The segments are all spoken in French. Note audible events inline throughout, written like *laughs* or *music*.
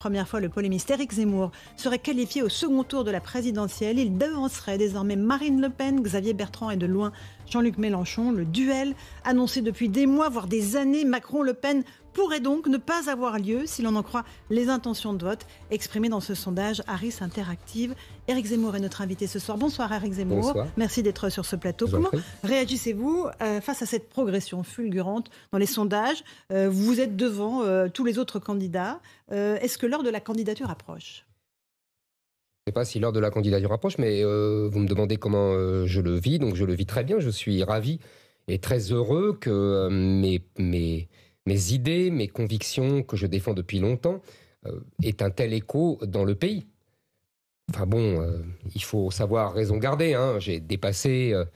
Première fois, le polémiste Éric Zemmour serait qualifié au second tour de la présidentielle. Il devancerait désormais Marine Le Pen, Xavier Bertrand et de loin Jean-Luc Mélenchon. Le duel annoncé depuis des mois, voire des années, Macron-Le Pen pourrait donc ne pas avoir lieu si l'on en croit les intentions de vote exprimées dans ce sondage Harris Interactive. Eric Zemmour est notre invité ce soir. Bonsoir Eric Zemmour. Merci d'être sur ce plateau. Comment réagissez-vous euh, face à cette progression fulgurante dans les sondages euh, Vous êtes devant euh, tous les autres candidats. Est-ce que l'heure de la candidature approche je ne sais pas si l'heure de la candidature approche, mais vous me demandez comment je le vis, donc je le vis très bien. Je suis ravi et très heureux que mes, mes, mes idées, mes convictions que je défends depuis longtemps, euh, est un tel écho dans le pays. Enfin bon, euh, il faut savoir raison garder. Hein. J'ai dépassé euh,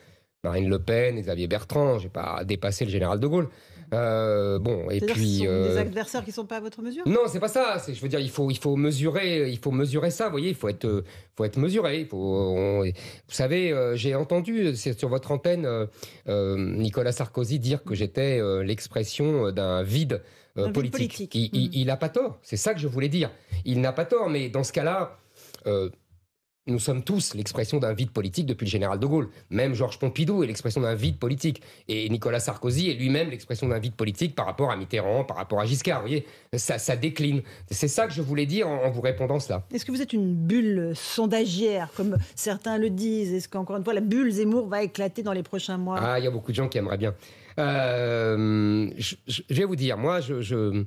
Marine Le Pen Xavier Bertrand, j'ai pas dépassé le général de Gaulle. Euh, bon, et puis ce des euh, adversaires qui ne sont pas à votre mesure. Non, c'est pas ça. je veux dire, il faut, il faut mesurer, il faut mesurer ça. Vous voyez, il faut être, euh, faut être mesuré. vous savez, j'ai entendu sur votre antenne Nicolas Sarkozy dire que j'étais l'expression d'un vide politique. Il, n'a mm. pas tort. C'est ça que je voulais dire. Il n'a pas tort, mais dans ce cas-là. Nous sommes tous l'expression d'un vide politique depuis le général de Gaulle. Même Georges Pompidou est l'expression d'un vide politique. Et Nicolas Sarkozy est lui-même l'expression d'un vide politique par rapport à Mitterrand, par rapport à Giscard. Vous voyez, ça, décline. C'est ça que je voulais dire en, en vous répondant cela. Est-ce que vous êtes une bulle sondagière, comme certains le disent Est-ce qu'encore une fois, la bulle Zemmour va éclater dans les prochains mois Ah, il y a beaucoup de gens qui aimeraient bien. Euh, je, vais vous dire, moi, je, je,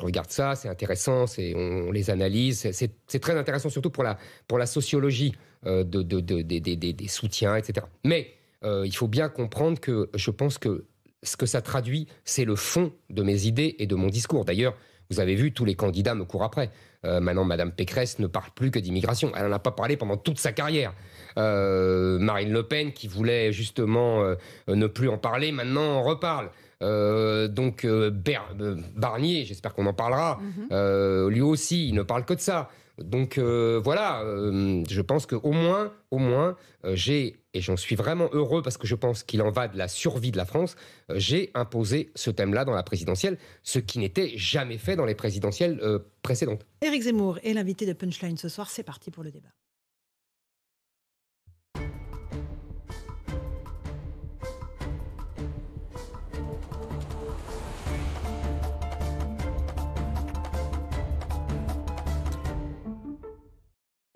regarde ça, c'est intéressant, c'est, on, les analyse, c'est, très intéressant surtout pour la, pour la sociologie euh, de, des soutiens, etc. Mais euh, il faut bien comprendre que je pense que ce que ça traduit, c'est le fond de mes idées et de mon discours. D'ailleurs, vous avez vu, tous les candidats me courent après. Euh, maintenant, Madame Pécresse ne parle plus que d'immigration. Elle n'en a pas parlé pendant toute sa carrière. Euh, Marine Le Pen, qui voulait justement euh, ne plus en parler, maintenant on reparle. donc Barnier, j'espère qu'on en parlera, mhm. lui aussi, il ne parle que de ça. Donc voilà, je pense qu'au moins, au moins, j'ai et j'en suis vraiment heureux parce que je pense qu'il en va de la survie de la France, euh, j'ai imposé ce thème-là dans la présidentielle, ce qui n'était jamais fait dans les présidentielles euh, précédentes. Éric Zemmour est l'invité de Punchline ce soir, c'est parti pour le débat.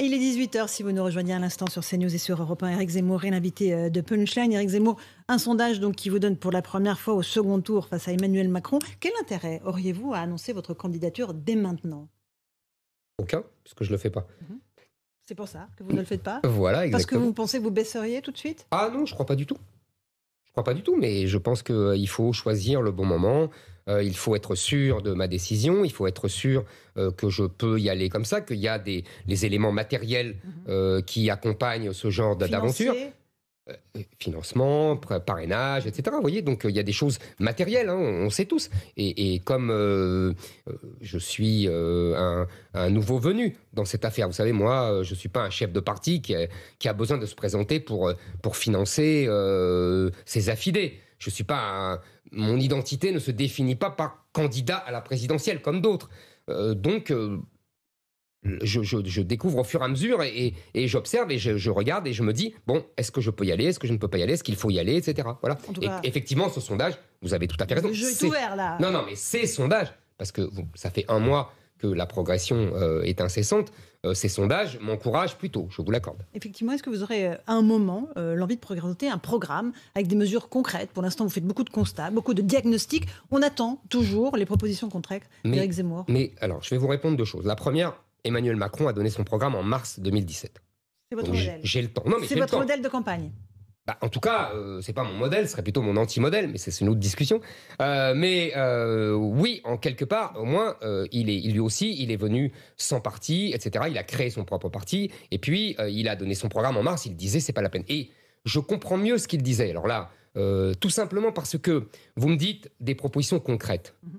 il est 18h si vous nous rejoignez à l'instant sur CNews et sur Europe 1. Eric Zemmour est l'invité euh, de Punchline. Eric Zemmour, un sondage donc qui vous donne pour la première fois au second tour face à Emmanuel Macron. Quel intérêt auriez-vous à annoncer votre candidature dès maintenant Aucun, puisque je ne le fais pas. Mhm. C'est pour ça que vous ne le faites pas Voilà, exactement. Parce que vous pensez que vous baisseriez tout de suite Ah non, je ne crois pas du tout. Je crois pas du tout, mais je pense qu'il euh, faut choisir le bon moment. Euh, il faut être sûr de ma décision. Il faut être sûr euh, que je peux y aller comme ça, qu'il y a des les éléments matériels mhm. qui accompagnent ce genre d'aventure. Euh, financement, parrainage, etc. Vous voyez, donc euh, il y a des choses matérielles, hein, on sait tous. Et, comme euh, je suis un, nouveau venu dans cette affaire, vous savez, moi, je ne suis pas un chef de parti qui a, besoin de se présenter pour, pour financer ses affidés. Je suis pas mon identité ne se définit pas par candidat à la présidentielle comme d'autres. donc Mmh. je, découvre au fur et à mesure et, j'observe et je, regarde et je me dis bon, est-ce que je peux y aller, est-ce que je ne peux pas y aller, est-ce qu'il faut y aller, etc. Voilà. effectivement, ce sondage, vous avez tout à fait raison. Le jeu ouvert là. Non, non, mais ces sondages, parce que ça fait un mois que la progression euh, est incessante, euh, ces sondages m'encouragent plutôt, je vous l'accorde. Effectivement, est-ce que vous aurez à euh, un moment l'envie de présenter un programme avec des mesures concrètes Pour l'instant, vous faites beaucoup de constats, beaucoup de diagnostics. On attend toujours les propositions concrètes d'Éric Zemmour. Mais alors, je vais vous répondre deux choses. La première, Emmanuel Macron a donné son programme en mars 2017. C'est votre modèle. J'ai le temps. c'est votre modèle de campagne. Bah, en tout cas, euh, c'est pas mon modèle, ce serait plutôt mon anti-modèle, mais c'est une autre discussion. Euh, mais euh, oui, en quelque part, au moins, euh, il est, lui aussi, il est venu sans parti, etc. Il a créé son propre parti, et puis il a donné son programme en mars. Il disait c'est pas la peine. Et je comprends mieux ce qu'il disait. Alors là, tout simplement parce que vous me dites des propositions concrètes, mhm.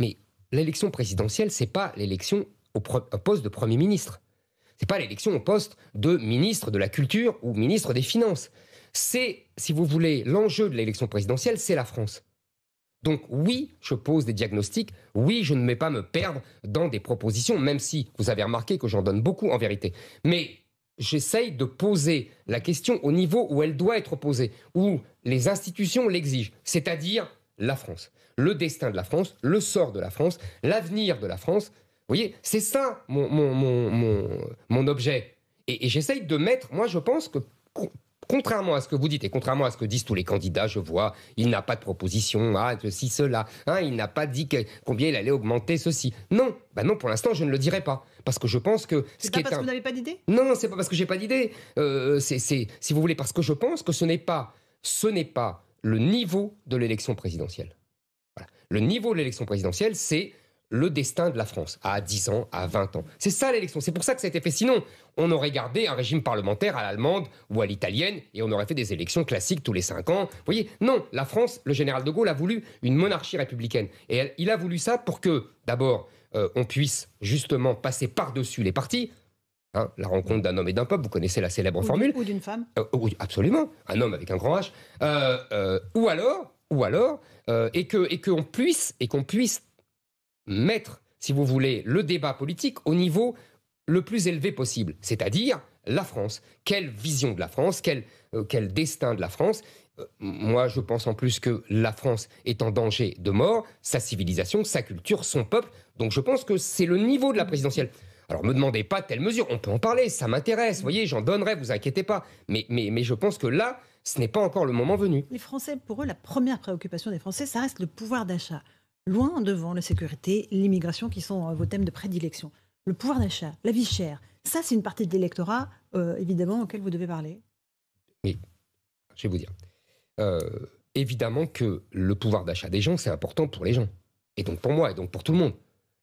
mais l'élection présidentielle, c'est pas l'élection au poste de Premier ministre. Ce n'est pas l'élection au poste de ministre de la Culture ou ministre des Finances. C'est, si vous voulez, l'enjeu de l'élection présidentielle, c'est la France. Donc oui, je pose des diagnostics, oui, je ne vais pas me perdre dans des propositions, même si vous avez remarqué que j'en donne beaucoup en vérité. Mais j'essaye de poser la question au niveau où elle doit être posée, où les institutions l'exigent, c'est-à-dire la France, le destin de la France, le sort de la France, l'avenir de la France, vous voyez, c'est ça mon, objet. Et, j'essaye de mettre, moi je pense que contrairement à ce que vous dites et contrairement à ce que disent tous les candidats, je vois, il n'a pas de proposition, ah, ceci, cela, hein, il n'a pas dit combien il allait augmenter ceci. Non, bah non, pour l'instant, je ne le dirai pas. Parce que je pense que. C'est ce pas parce que vous n'avez pas d'idée Non, c'est pas parce que j'ai pas d'idée. Euh, c'est, si vous voulez, parce que je pense que ce n'est pas, ce n'est pas le niveau de l'élection présidentielle. Le niveau de l'élection présidentielle, c'est le destin de la France à 10 ans, à 20 ans. C'est ça l'élection. C'est pour ça que ça a été fait. Sinon, on aurait gardé un régime parlementaire à l'allemande ou à l'italienne et on aurait fait des élections classiques tous les 5 ans. Vous voyez, non, la France, le général de Gaulle a voulu une monarchie républicaine. Et il a voulu ça pour que, d'abord, euh, on puisse justement passer par-dessus les partis. Hein, la rencontre d'un homme et d'un peuple, vous connaissez la célèbre formule. Ou d'une femme. Euh, oui, absolument. Un homme avec un grand H. Euh, ou alors, ou alors, et que et qu'on puisse et qu'on puisse mettre, si vous voulez, le débat politique au niveau le plus élevé possible, c'est-à-dire la France. Quelle vision de la France, quel, euh, destin de la France euh, moi, je pense en plus que la France est en danger de mort, sa civilisation, sa culture, son peuple. Donc je pense que c'est le niveau de la présidentielle. Alors ne me demandez pas telle mesure, on peut en parler, ça m'intéresse, Vous voyez, j'en donnerai, vous inquiétez pas. Mais, mais, mais je pense que là, ce n'est pas encore le moment venu. Les Français, pour eux, la première préoccupation des Français, ça reste le pouvoir d'achat loin devant la sécurité, l'immigration qui sont euh, vos thèmes de prédilection. Le pouvoir d'achat, la vie chère, ça c'est une partie de l'électorat euh, évidemment auquel vous devez parler. Oui, je vais vous dire. Euh, évidemment que le pouvoir d'achat des gens c'est important pour les gens et donc pour moi et donc pour tout le monde.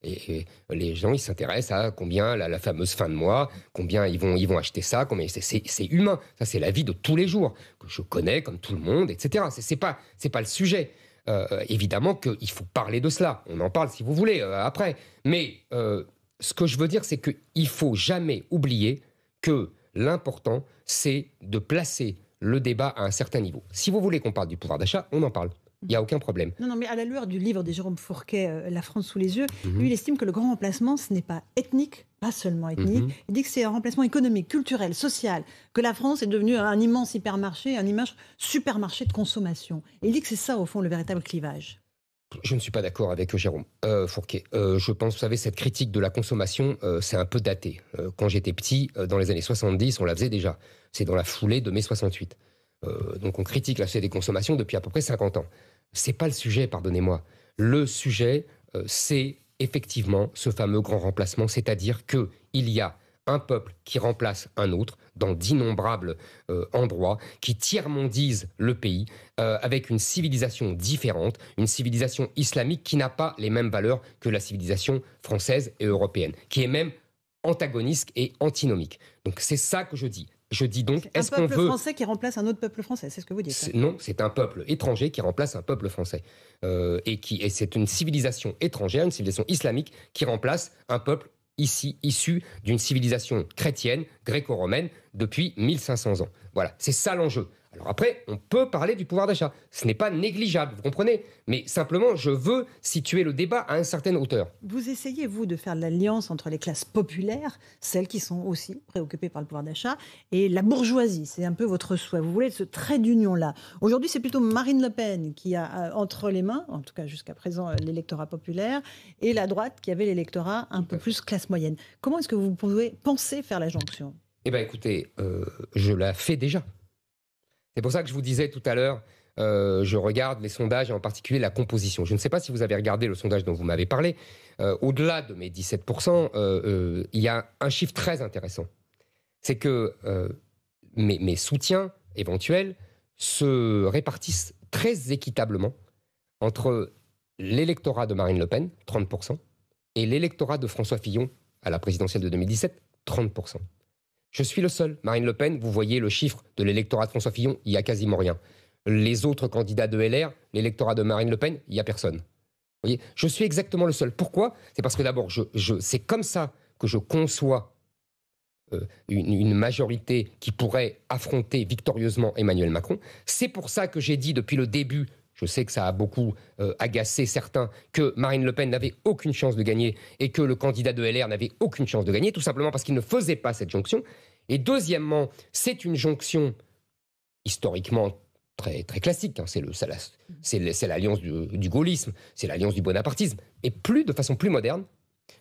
Et, les gens ils s'intéressent à combien la, fameuse fin de mois, combien ils vont ils vont acheter ça, combien c'est humain, ça c'est la vie de tous les jours que je connais comme tout le monde, etc. C'est pas c'est pas le sujet. Euh, évidemment qu'il faut parler de cela. On en parle si vous voulez euh, après. Mais euh, ce que je veux dire, c'est qu'il faut jamais oublier que l'important, c'est de placer le débat à un certain niveau. Si vous voulez qu'on parle du pouvoir d'achat, on en parle. Il n'y a aucun problème. Non, non, mais à la lueur du livre de Jérôme Fourquet, euh, La France sous les yeux, mhm. lui, il estime que le grand remplacement, ce n'est pas ethnique, pas seulement ethnique. Mhm. Il dit que c'est un remplacement économique, culturel, social, que la France est devenue un immense hypermarché, un immense supermarché de consommation. Et il dit que c'est ça, au fond, le véritable clivage. Je ne suis pas d'accord avec euh, Jérôme euh, Fourquet. je pense, vous savez, cette critique de la consommation, c'est un peu daté. quand j'étais petit, dans les années 70, on la faisait déjà. C'est dans la foulée de mai 68. Euh, donc on critique la société des consommations depuis à peu près 50 ans. C'est pas le sujet, pardonnez-moi. Le sujet, euh, c'est effectivement ce fameux grand remplacement, c'est-à-dire que il y a un peuple qui remplace un autre dans d'innombrables euh, endroits, qui tiers-mondise le pays avec une civilisation différente, une civilisation islamique qui n'a pas les mêmes valeurs que la civilisation française et européenne, qui est même antagoniste et antinomique. Donc c'est ça que je dis. Je dis donc, est-ce qu'on veut... Un peuple français qui remplace un autre peuple français, c'est ce que vous dites. Hein. Non, c'est un peuple étranger qui remplace un peuple français. Euh, et qui, et c'est une civilisation étrangère, une civilisation islamique, qui remplace un peuple ici issu d'une civilisation chrétienne, gréco-romaine, depuis 1500 ans. Voilà, c'est ça l'enjeu. Alors après, on peut parler du pouvoir d'achat. Ce n'est pas négligeable, vous comprenez Mais simplement, je veux situer le débat à une certaine hauteur. Vous essayez, vous, de faire l'alliance entre les classes populaires, celles qui sont aussi préoccupées par le pouvoir d'achat, et la bourgeoisie. C'est un peu votre souhait. Vous voulez ce trait d'union-là. Aujourd'hui, c'est plutôt Marine Le Pen qui a euh, entre les mains, en tout cas jusqu'à présent, euh, l'électorat populaire, et la droite qui avait l'électorat un peu plus classe moyenne. Comment est-ce que vous pouvez penser faire la jonction Eh bien, écoutez, euh, je la fais déjà. C'est pour ça que je vous disais tout à l'heure, euh, je regarde les sondages et en particulier la composition. Je ne sais pas si vous avez regardé le sondage dont vous m'avez parlé. Euh, au-delà de mes 17%, euh, il y a un chiffre très intéressant. C'est que mes, mes, soutiens éventuels se répartissent très équitablement entre l'électorat de Marine Le Pen, 30%, et l'électorat de François Fillon à la présidentielle de 2017, 30%. Je suis le seul. Marine Le Pen, vous voyez le chiffre de l'électorat de François Fillon, il n'y a quasiment rien. Les autres candidats de LR, l'électorat de Marine Le Pen, il n'y a personne. voyez, je suis exactement le seul. Pourquoi C'est parce que d'abord, je, c'est comme ça que je conçois euh, une, majorité qui pourrait affronter victorieusement Emmanuel Macron. C'est pour ça que j'ai dit depuis le début je sais que ça a beaucoup euh, agacé certains que Marine Le Pen n'avait aucune chance de gagner et que le candidat de LR n'avait aucune chance de gagner, tout simplement parce qu'il ne faisait pas cette jonction. Et deuxièmement, c'est une jonction historiquement très, très classique. Hein. c'est, l'alliance du, du gaullisme, c'est l'alliance du bonapartisme, et plus de façon plus moderne.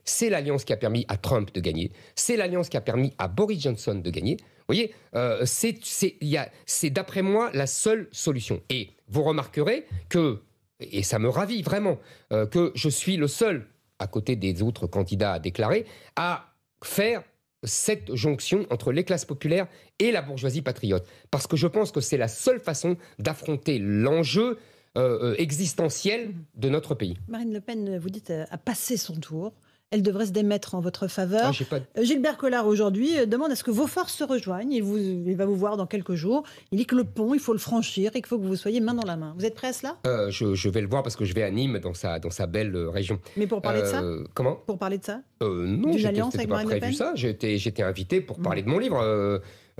C'est l'alliance qui a permis à Trump de gagner, c'est l'alliance qui a permis à Boris Johnson de gagner, voyez, euh, c'est d'après moi la seule solution. Et vous remarquerez que, et ça me ravit vraiment, euh, que je suis le seul, à côté des autres candidats à déclarer, à faire cette jonction entre les classes populaires et la bourgeoisie patriote. Parce que je pense que c'est la seule façon d'affronter l'enjeu euh, existentiel de notre pays. Marine Le Pen, vous dites, a passé son tour elle devrait se démettre en votre faveur. Ah, euh, Gilbert Collard aujourd'hui euh, demande à ce que vos forces se rejoignent. Il, vous, va vous voir dans quelques jours. Il dit que le pont, il faut le franchir et qu'il faut que vous soyez main dans la main. Vous êtes prêt à cela euh, je, vais le voir parce que je vais à Nîmes, dans sa, dans sa belle région. Mais pour parler de ça Comment Pour parler de ça euh, Non, j'étais pas prévu ça. J'étais invité pour parler de mon livre.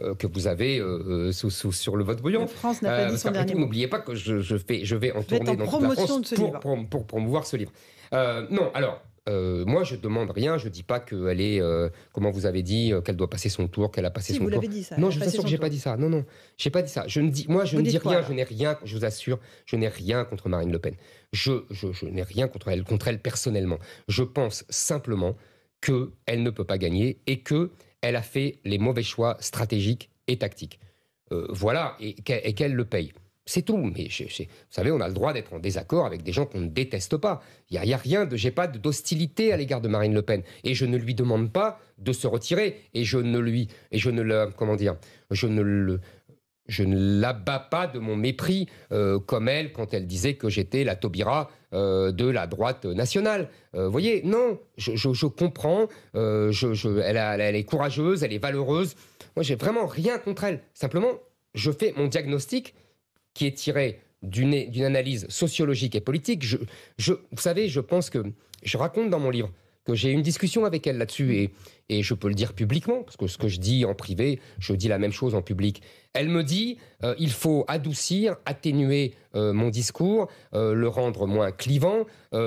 que vous avez sur le vote bouillant. France n'a pas N'oubliez pas que je, fais, je vais en dans la pour, pour, pour, promouvoir ce livre. non, alors, euh, moi, je demande rien. Je dis pas qu'elle est, euh, comment vous avez dit, euh, qu'elle doit passer son tour, qu'elle a passé son vous tour. dit ça. Non, je vous assure que j'ai pas dit ça. Non, non, j'ai pas dit ça. Je ne dis, moi, je ne dis rien. je n'ai rien. Je vous assure, je n'ai rien contre Marine Le Pen. Je, je, je n'ai rien contre elle, contre elle personnellement. Je pense simplement que elle ne peut pas gagner et que elle a fait les mauvais choix stratégiques et tactiques. voilà, et et qu'elle le paye. C'est tout. Mais vous savez, on a le droit d'être en désaccord avec des gens qu'on ne déteste pas. Il n'y a, rien de. J'ai pas d'hostilité à l'égard de Marine Le Pen. Et je ne lui demande pas de se retirer. Et je ne lui. Et je ne le. Comment dire Je ne le. Je ne l'abats pas de mon mépris euh, comme elle quand elle disait que j'étais la Taubira euh, de la droite nationale. Euh, vous voyez, non, je, comprends, elle, elle est courageuse, elle est valeureuse. Moi, j'ai vraiment rien contre elle. Simplement, je fais mon diagnostic qui est tirée d'une analyse sociologique et politique. Je, je, vous savez, je pense que je raconte dans mon livre que j'ai eu une discussion avec elle là-dessus et, et je peux le dire publiquement, parce que ce que je dis en privé, je dis la même chose en public. Elle me dit, euh, il faut adoucir, atténuer euh, mon discours, euh, le rendre moins clivant,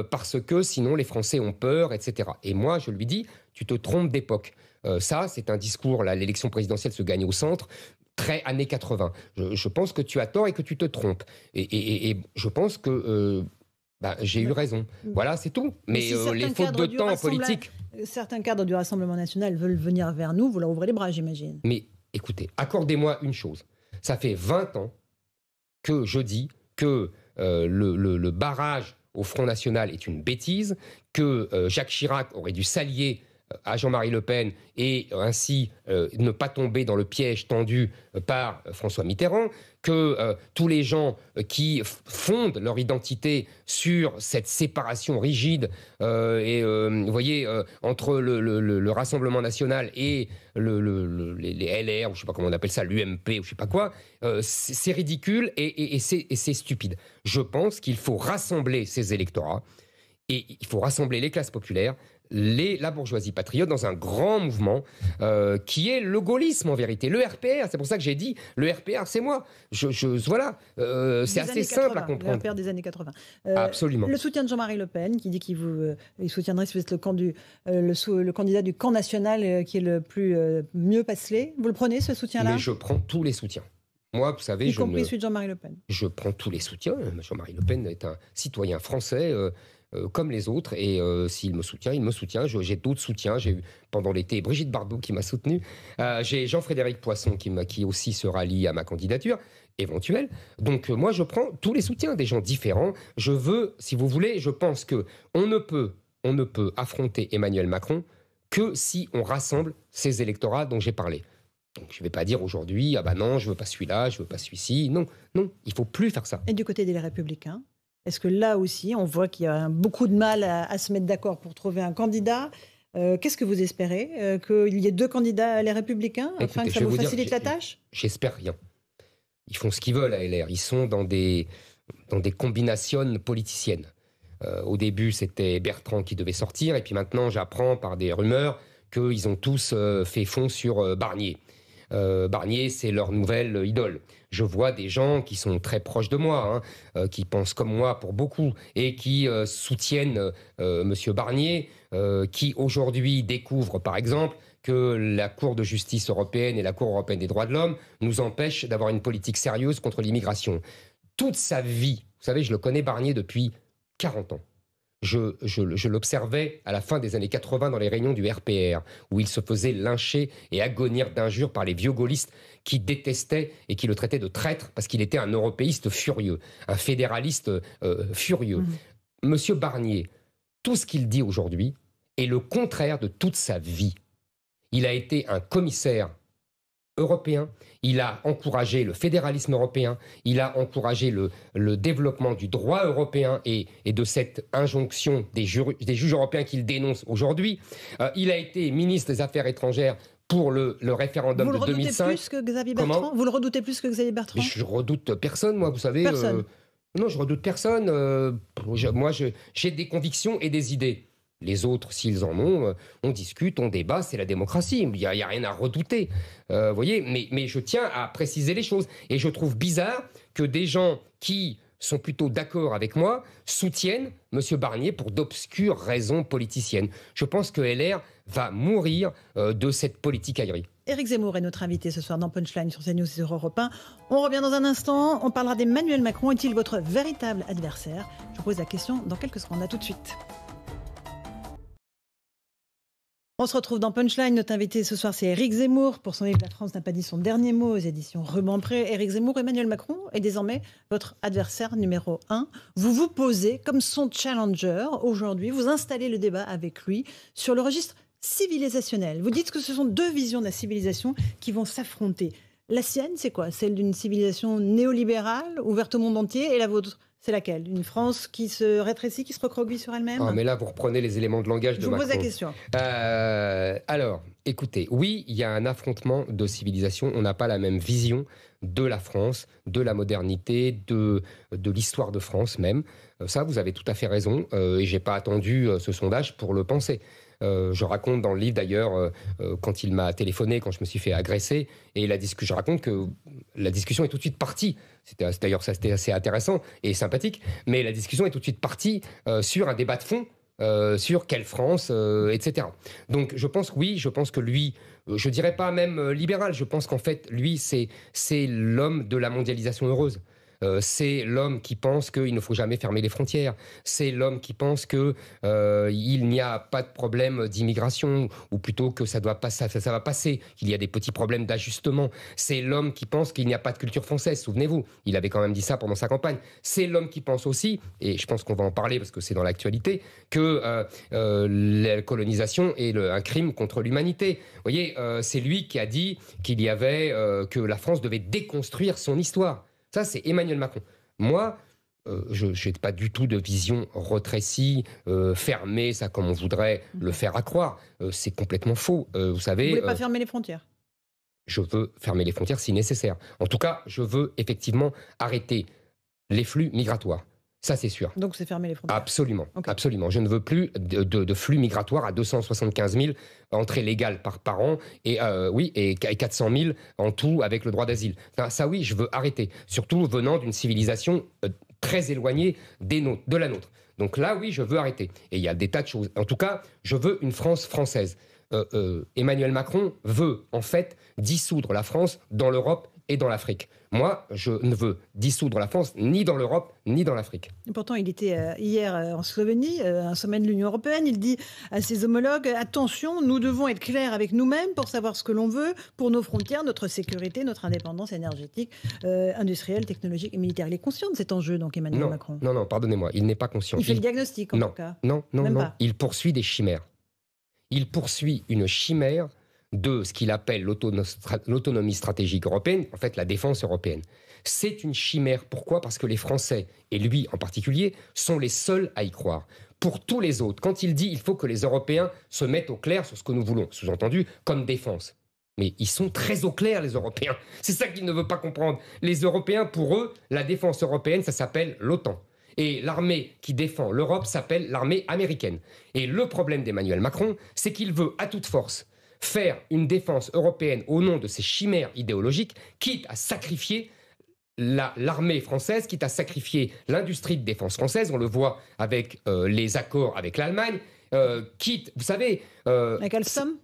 parce que sinon les Français ont peur, etc. Et moi, je lui dis, tu te trompes d'époque. ça, c'est un discours, l'élection présidentielle se gagne au centre, très années 80. Je, pense que tu as tort et que tu te trompes. Et, je pense que euh, bah, j'ai eu raison. Voilà, c'est tout. Mais, euh, les fautes de temps en politique. Certains cadres du Rassemblement national veulent venir vers nous, vous leur ouvrez les bras, j'imagine. Mais écoutez, accordez-moi une chose. Ça fait 20 ans que je dis que euh, le, barrage au Front National est une bêtise, que Jacques Chirac aurait dû s'allier à Jean-Marie Le Pen et euh, ainsi euh, ne pas tomber dans le piège tendu euh, par François Mitterrand, que tous les gens qui fondent leur identité sur cette séparation rigide et vous voyez entre le, Rassemblement national et les LR ou je ne sais pas comment on appelle ça l'UMP ou je sais pas quoi, c'est ridicule et, et c'est stupide. Je pense qu'il faut rassembler ces électorats et il faut rassembler les classes populaires, la bourgeoisie patriote dans un grand mouvement euh, qui est le gaullisme en vérité, le RPR. C'est pour ça que j'ai dit le RPR, c'est moi. Je, voilà, euh, c'est assez simple à comprendre. Le RPR des années 80. Euh, Absolument. Le soutien de Jean-Marie Le Pen qui dit qu'il vous soutiendrait le, du, le, candidat du camp national qui est le plus mieux passé. Vous le prenez ce soutien-là je prends tous les soutiens. Moi, vous savez, y je compris celui de Jean-Marie Le Pen. Je prends tous les soutiens. Jean-Marie Le Pen est un citoyen français. Euh, comme les autres. Et euh, s'il me soutient, il me soutient. J'ai d'autres soutiens. J'ai eu pendant l'été Brigitte Bardot qui m'a soutenu. Euh, j'ai Jean-Frédéric Poisson qui, qui aussi se rallie à ma candidature éventuelle. Donc moi, je prends tous les soutiens des gens différents. Je veux, si vous voulez, je pense que on ne peut, on ne peut affronter Emmanuel Macron que si on rassemble ces électorats dont j'ai parlé. Donc je ne vais pas dire aujourd'hui, ah ben non, je veux pas celui-là, je ne veux pas celui-ci. Non, non, il faut plus faire ça. Et du côté des Républicains est-ce que là aussi, on voit qu'il y a beaucoup de mal à, se mettre d'accord pour trouver un candidat euh, Qu'est-ce que vous espérez euh, Qu'il y ait deux candidats les Républicains Écoutez, afin que ça vous, facilite la tâche J'espère rien. Ils font ce qu'ils veulent à LR. Ils sont dans des, dans des combinations politiciennes. Euh, au début, c'était Bertrand qui devait sortir, et puis maintenant, j'apprends par des rumeurs qu'ils ont tous fait fond sur Barnier. Euh, Barnier, c'est leur nouvelle idole. Je vois des gens qui sont très proches de moi, hein, euh, qui pensent comme moi pour beaucoup et qui euh, soutiennent Monsieur Barnier, qui aujourd'hui découvre, par exemple, que la Cour de justice européenne et la Cour européenne des droits de l'homme nous empêchent d'avoir une politique sérieuse contre l'immigration. Toute sa vie, vous savez, je le connais Barnier depuis 40 ans je, l'observais à la fin des années 80 dans les réunions du RPR, où il se faisait lyncher et agonir d'injures par les vieux gaullistes qui détestaient et qui le traitaient de traître parce qu'il était un européiste furieux, un fédéraliste euh, furieux. Mmh. Monsieur Barnier, tout ce qu'il dit aujourd'hui est le contraire de toute sa vie. Il a été un commissaire européen, il a encouragé le fédéralisme européen, il a encouragé le, le développement du droit européen et, de cette injonction des, juges européens qu'il dénonce aujourd'hui. Euh, il a été ministre des Affaires étrangères pour le, référendum de 2005. Vous le redoutez plus que Xavier Bertrand Vous le redoutez plus que Xavier Bertrand Je redoute personne, moi, vous savez. Euh, non, je redoute personne. Euh, moi, j'ai des convictions et des idées. Les autres, s'ils en ont, euh, on discute, on débat, c'est la démocratie. Il n'y a, rien à redouter. Euh, voyez mais, je tiens à préciser les choses. Et je trouve bizarre que des gens qui sont plutôt d'accord avec moi soutiennent M. Barnier pour d'obscures raisons politiciennes. Je pense que LR va mourir euh, de cette politique aigrie. Éric Zemmour est notre invité ce soir dans Punchline sur CNews et sur Europe 1. On revient dans un instant, on parlera d'Emmanuel Macron. Est-il votre véritable adversaire Je pose la question dans quelques secondes. a tout de suite. On se retrouve dans Punchline. Notre invité ce soir, c'est Éric Zemmour. Pour son livre La France n'a pas dit son dernier mot aux éditions Ruban Pré. Éric Zemmour, Emmanuel Macron est désormais votre adversaire numéro un. Vous vous posez comme son challenger aujourd'hui. Vous installez le débat avec lui sur le registre civilisationnel. Vous dites que ce sont deux visions de la civilisation qui vont s'affronter. La sienne, c'est quoi Celle d'une civilisation néolibérale, ouverte au monde entier, et la vôtre c'est laquelle Une France qui se rétrécit, qui se recroqueville sur elle-même Ah, mais là, vous reprenez les éléments de langage de Macron. Je vous pose la question. Euh, alors, écoutez, oui, il y a un affrontement de civilisations. On n'a pas la même vision de la France, de la modernité, de, de l'histoire de France même. Euh, ça, vous avez tout à fait raison. Euh, et je n'ai pas attendu ce sondage pour le penser. Euh, je raconte dans le livre d'ailleurs euh, euh, quand il m'a téléphoné, quand je me suis fait agresser, et je raconte que la discussion est tout de suite partie. C'était d'ailleurs ça c'était assez intéressant et sympathique, mais la discussion est tout de suite partie sur un débat de fond. sur quelle France, etc. Donc je pense oui, je pense que lui, je dirais pas même libéral, je pense qu'en fait lui c'est l'homme de la mondialisation heureuse. Euh, c'est l'homme qui pense qu'il ne faut jamais fermer les frontières. C'est l'homme qui pense que euh, il n'y a pas de problème d'immigration, ou plutôt que ça ça, va passer. qu'il y a des petits problèmes d'ajustement. C'est l'homme qui pense qu'il n'y a pas de culture française. Souvenez-vous, il avait quand même dit ça pendant sa campagne. C'est l'homme qui pense aussi, et je pense qu'on va en parler parce que c'est dans l'actualité, que euh, la colonisation est un crime contre l'humanité. Vous voyez, c'est lui qui a dit qu'il y avait que la France devait déconstruire son histoire. Ça, c'est Emmanuel Macron. Moi, euh, je, n'ai pas du tout de vision retrécie, euh, fermée, ça comme on voudrait mmh. le faire à croire. Euh, c'est complètement faux. vous savez. Vous voulez pas fermer les frontières Je veux fermer les frontières si nécessaire. En tout cas, je veux effectivement arrêter les flux migratoires. Ça, c'est sûr. Donc, c'est fermer les frontières Absolument. Absolument. Je ne veux plus de, flux migratoires à 275 000 entrées légales par, par an et, euh, oui, et 400 000 en tout avec le droit d'asile. ça, oui, je veux arrêter. Surtout venant d'une civilisation euh, très éloignée des nôtres, de la nôtre. Donc là, oui, je veux arrêter. Et il y a des tas de choses. En tout cas, je veux une France française. Euh, Emmanuel Macron veut, en fait, dissoudre la France dans l'Europe et dans l'Afrique. Moi, je ne veux dissoudre la France ni dans l'Europe ni dans l'Afrique. Pourtant, il était euh, hier euh, en Slovénie, euh, un sommet de l'Union européenne. Il dit à ses homologues attention, nous devons être clairs avec nous-mêmes pour savoir ce que l'on veut pour nos frontières, notre sécurité, notre indépendance énergétique, industrielle, technologique et militaire. Il est conscient de cet enjeu, donc Emmanuel Macron. Non, non, pardonnez-moi, il n'est pas conscient. Il, fait le diagnostic en tout cas. Non, non, non. Il poursuit des chimères. Il poursuit une chimère de ce qu'il appelle l'autonomie stratégique européenne, en fait la défense européenne. C'est une chimère. Pourquoi Parce que les Français, et lui en particulier, sont les seuls à y croire. Pour tous les autres, quand il dit il faut que les Européens se mettent au clair sur ce que nous voulons, sous-entendu comme défense. Mais ils sont très au clair, les Européens. *laughs* C'est ça qu'il ne veut pas comprendre. Les Européens, pour eux, la défense européenne, ça s'appelle l'OTAN. Et l'armée qui défend l'Europe s'appelle l'armée américaine. Et le problème d'Emmanuel Macron, c'est qu'il veut à toute force faire une défense européenne au nom de ces chimères idéologiques, quitte à sacrifier l'armée française, quitte à sacrifier l'industrie de défense française, on le voit avec euh, les accords avec l'Allemagne, euh, quitte, vous savez... Euh, avec Alstom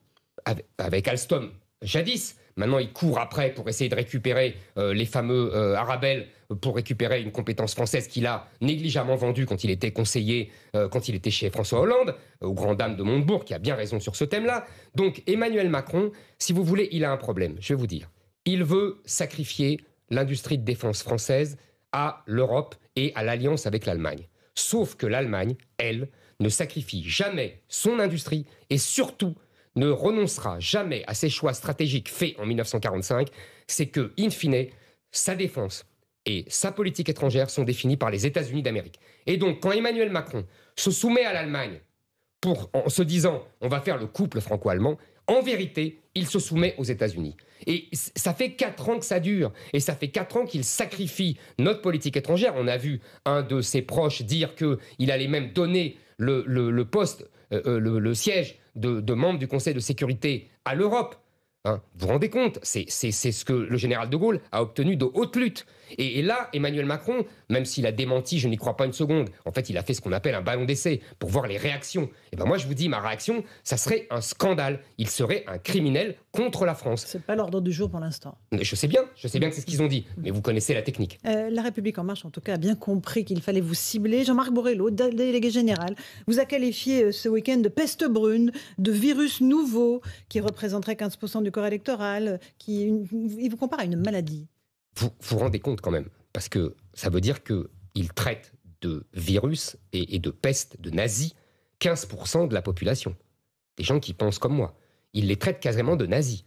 avec, Alstom, jadis. Maintenant, il court après pour essayer de récupérer euh, les fameux euh, Arabels, euh, pour récupérer une compétence française qu'il a négligemment vendue quand il était conseiller, quand il était chez François Hollande, au grand dame de Montebourg, qui a bien raison sur ce thème-là. Donc Emmanuel Macron, si vous voulez, il a un problème, je vais vous dire. Il veut sacrifier l'industrie de défense française à l'Europe et à l'alliance avec l'Allemagne. Sauf que l'Allemagne, elle, ne sacrifie jamais son industrie et surtout ne renoncera jamais à ses choix stratégiques faits en 1945, c'est que, in fine, sa défense et sa politique étrangère sont définies par les États-Unis d'Amérique. Et donc, quand Emmanuel Macron se soumet à l'Allemagne pour, en se disant on va faire le couple franco-allemand, en vérité, il se soumet aux États-Unis. Et ça fait quatre ans que ça dure. Et ça fait quatre ans qu'il sacrifie notre politique étrangère. On a vu un de ses proches dire qu'il allait même donner le, poste, euh, euh, le, siège de, membres du Conseil de sécurité à l'Europe. Hein. vous vous rendez compte C'est ce que le général de Gaulle a obtenu de haute lutte. Et, là, Emmanuel Macron, même s'il a démenti, je n'y crois pas une seconde, en fait, il a fait ce qu'on appelle un ballon d'essai pour voir les réactions. Et eh ben moi, je vous dis, ma réaction, ça serait un scandale. Il serait un criminel contre la France. C'est pas l'ordre du jour pour l'instant. Mais Je sais bien, je sais bien que c'est ce qu'ils ont dit, mais vous connaissez la technique. Euh, la République en marche, en tout cas, a bien compris qu'il fallait vous cibler. Jean-Marc Borrello, délégué général, vous a qualifié euh, ce week-end de peste brune, de virus nouveau qui représenterait 15% du corps électoral, euh, qui il vous compare à une maladie vous vous rendez compte quand même, parce que ça veut dire qu'il traite de virus et, de peste, de nazis, 15% de la population. Des gens qui pensent comme moi. Il les traite quasiment de nazis.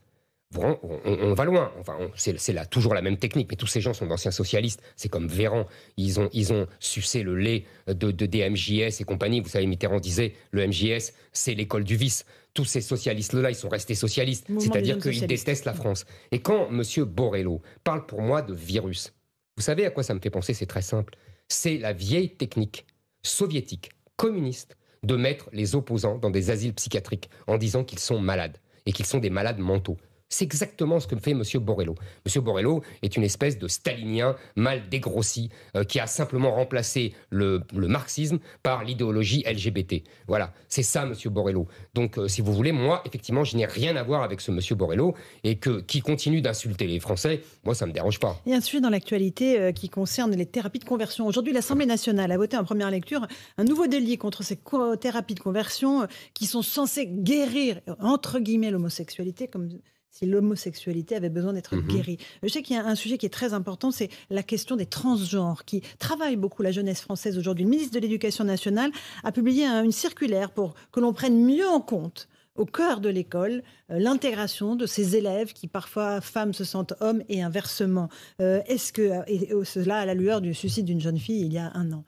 On, va loin. Enfin, c'est là toujours la même technique. Mais tous ces gens sont d'anciens socialistes. C'est comme Véran. Ils ont, ils ont sucé le lait de, de et compagnie. Vous savez, Mitterrand disait le MJS, c'est l'école du vice tous ces socialistes-là, ils sont restés socialistes, c'est-à-dire qu'ils détestent la France. Et quand M. Borrello parle pour moi de virus, vous savez à quoi ça me fait penser C'est très simple. C'est la vieille technique soviétique, communiste, de mettre les opposants dans des asiles psychiatriques en disant qu'ils sont malades et qu'ils sont des malades mentaux. C'est exactement ce que fait M. Borrello. M. Borrello est une espèce de stalinien mal dégrossi euh, qui a simplement remplacé le, marxisme par l'idéologie LGBT. Voilà, c'est ça M. Borrello. Donc euh, si vous voulez, moi, effectivement, je n'ai rien à voir avec ce M. Borrello et que qui continue d'insulter les Français, moi, ça ne me dérange pas. Il y a un sujet dans l'actualité euh, qui concerne les thérapies de conversion. Aujourd'hui, l'Assemblée nationale a voté en première lecture un nouveau délit contre ces thérapies de conversion qui sont censées guérir, entre guillemets, l'homosexualité, comme si l'homosexualité avait besoin d'être mhm. guérie. Je sais qu'il y a un sujet qui est très important, c'est la question des transgenres, qui travaille beaucoup la jeunesse française aujourd'hui. Le ministre de l'Éducation nationale a publié une circulaire pour que l'on prenne mieux en compte au cœur de l'école euh, l'intégration de ces élèves qui parfois femmes se sentent hommes et inversement. Euh, est-ce que euh, cela à la lueur du suicide d'une jeune fille il y a un an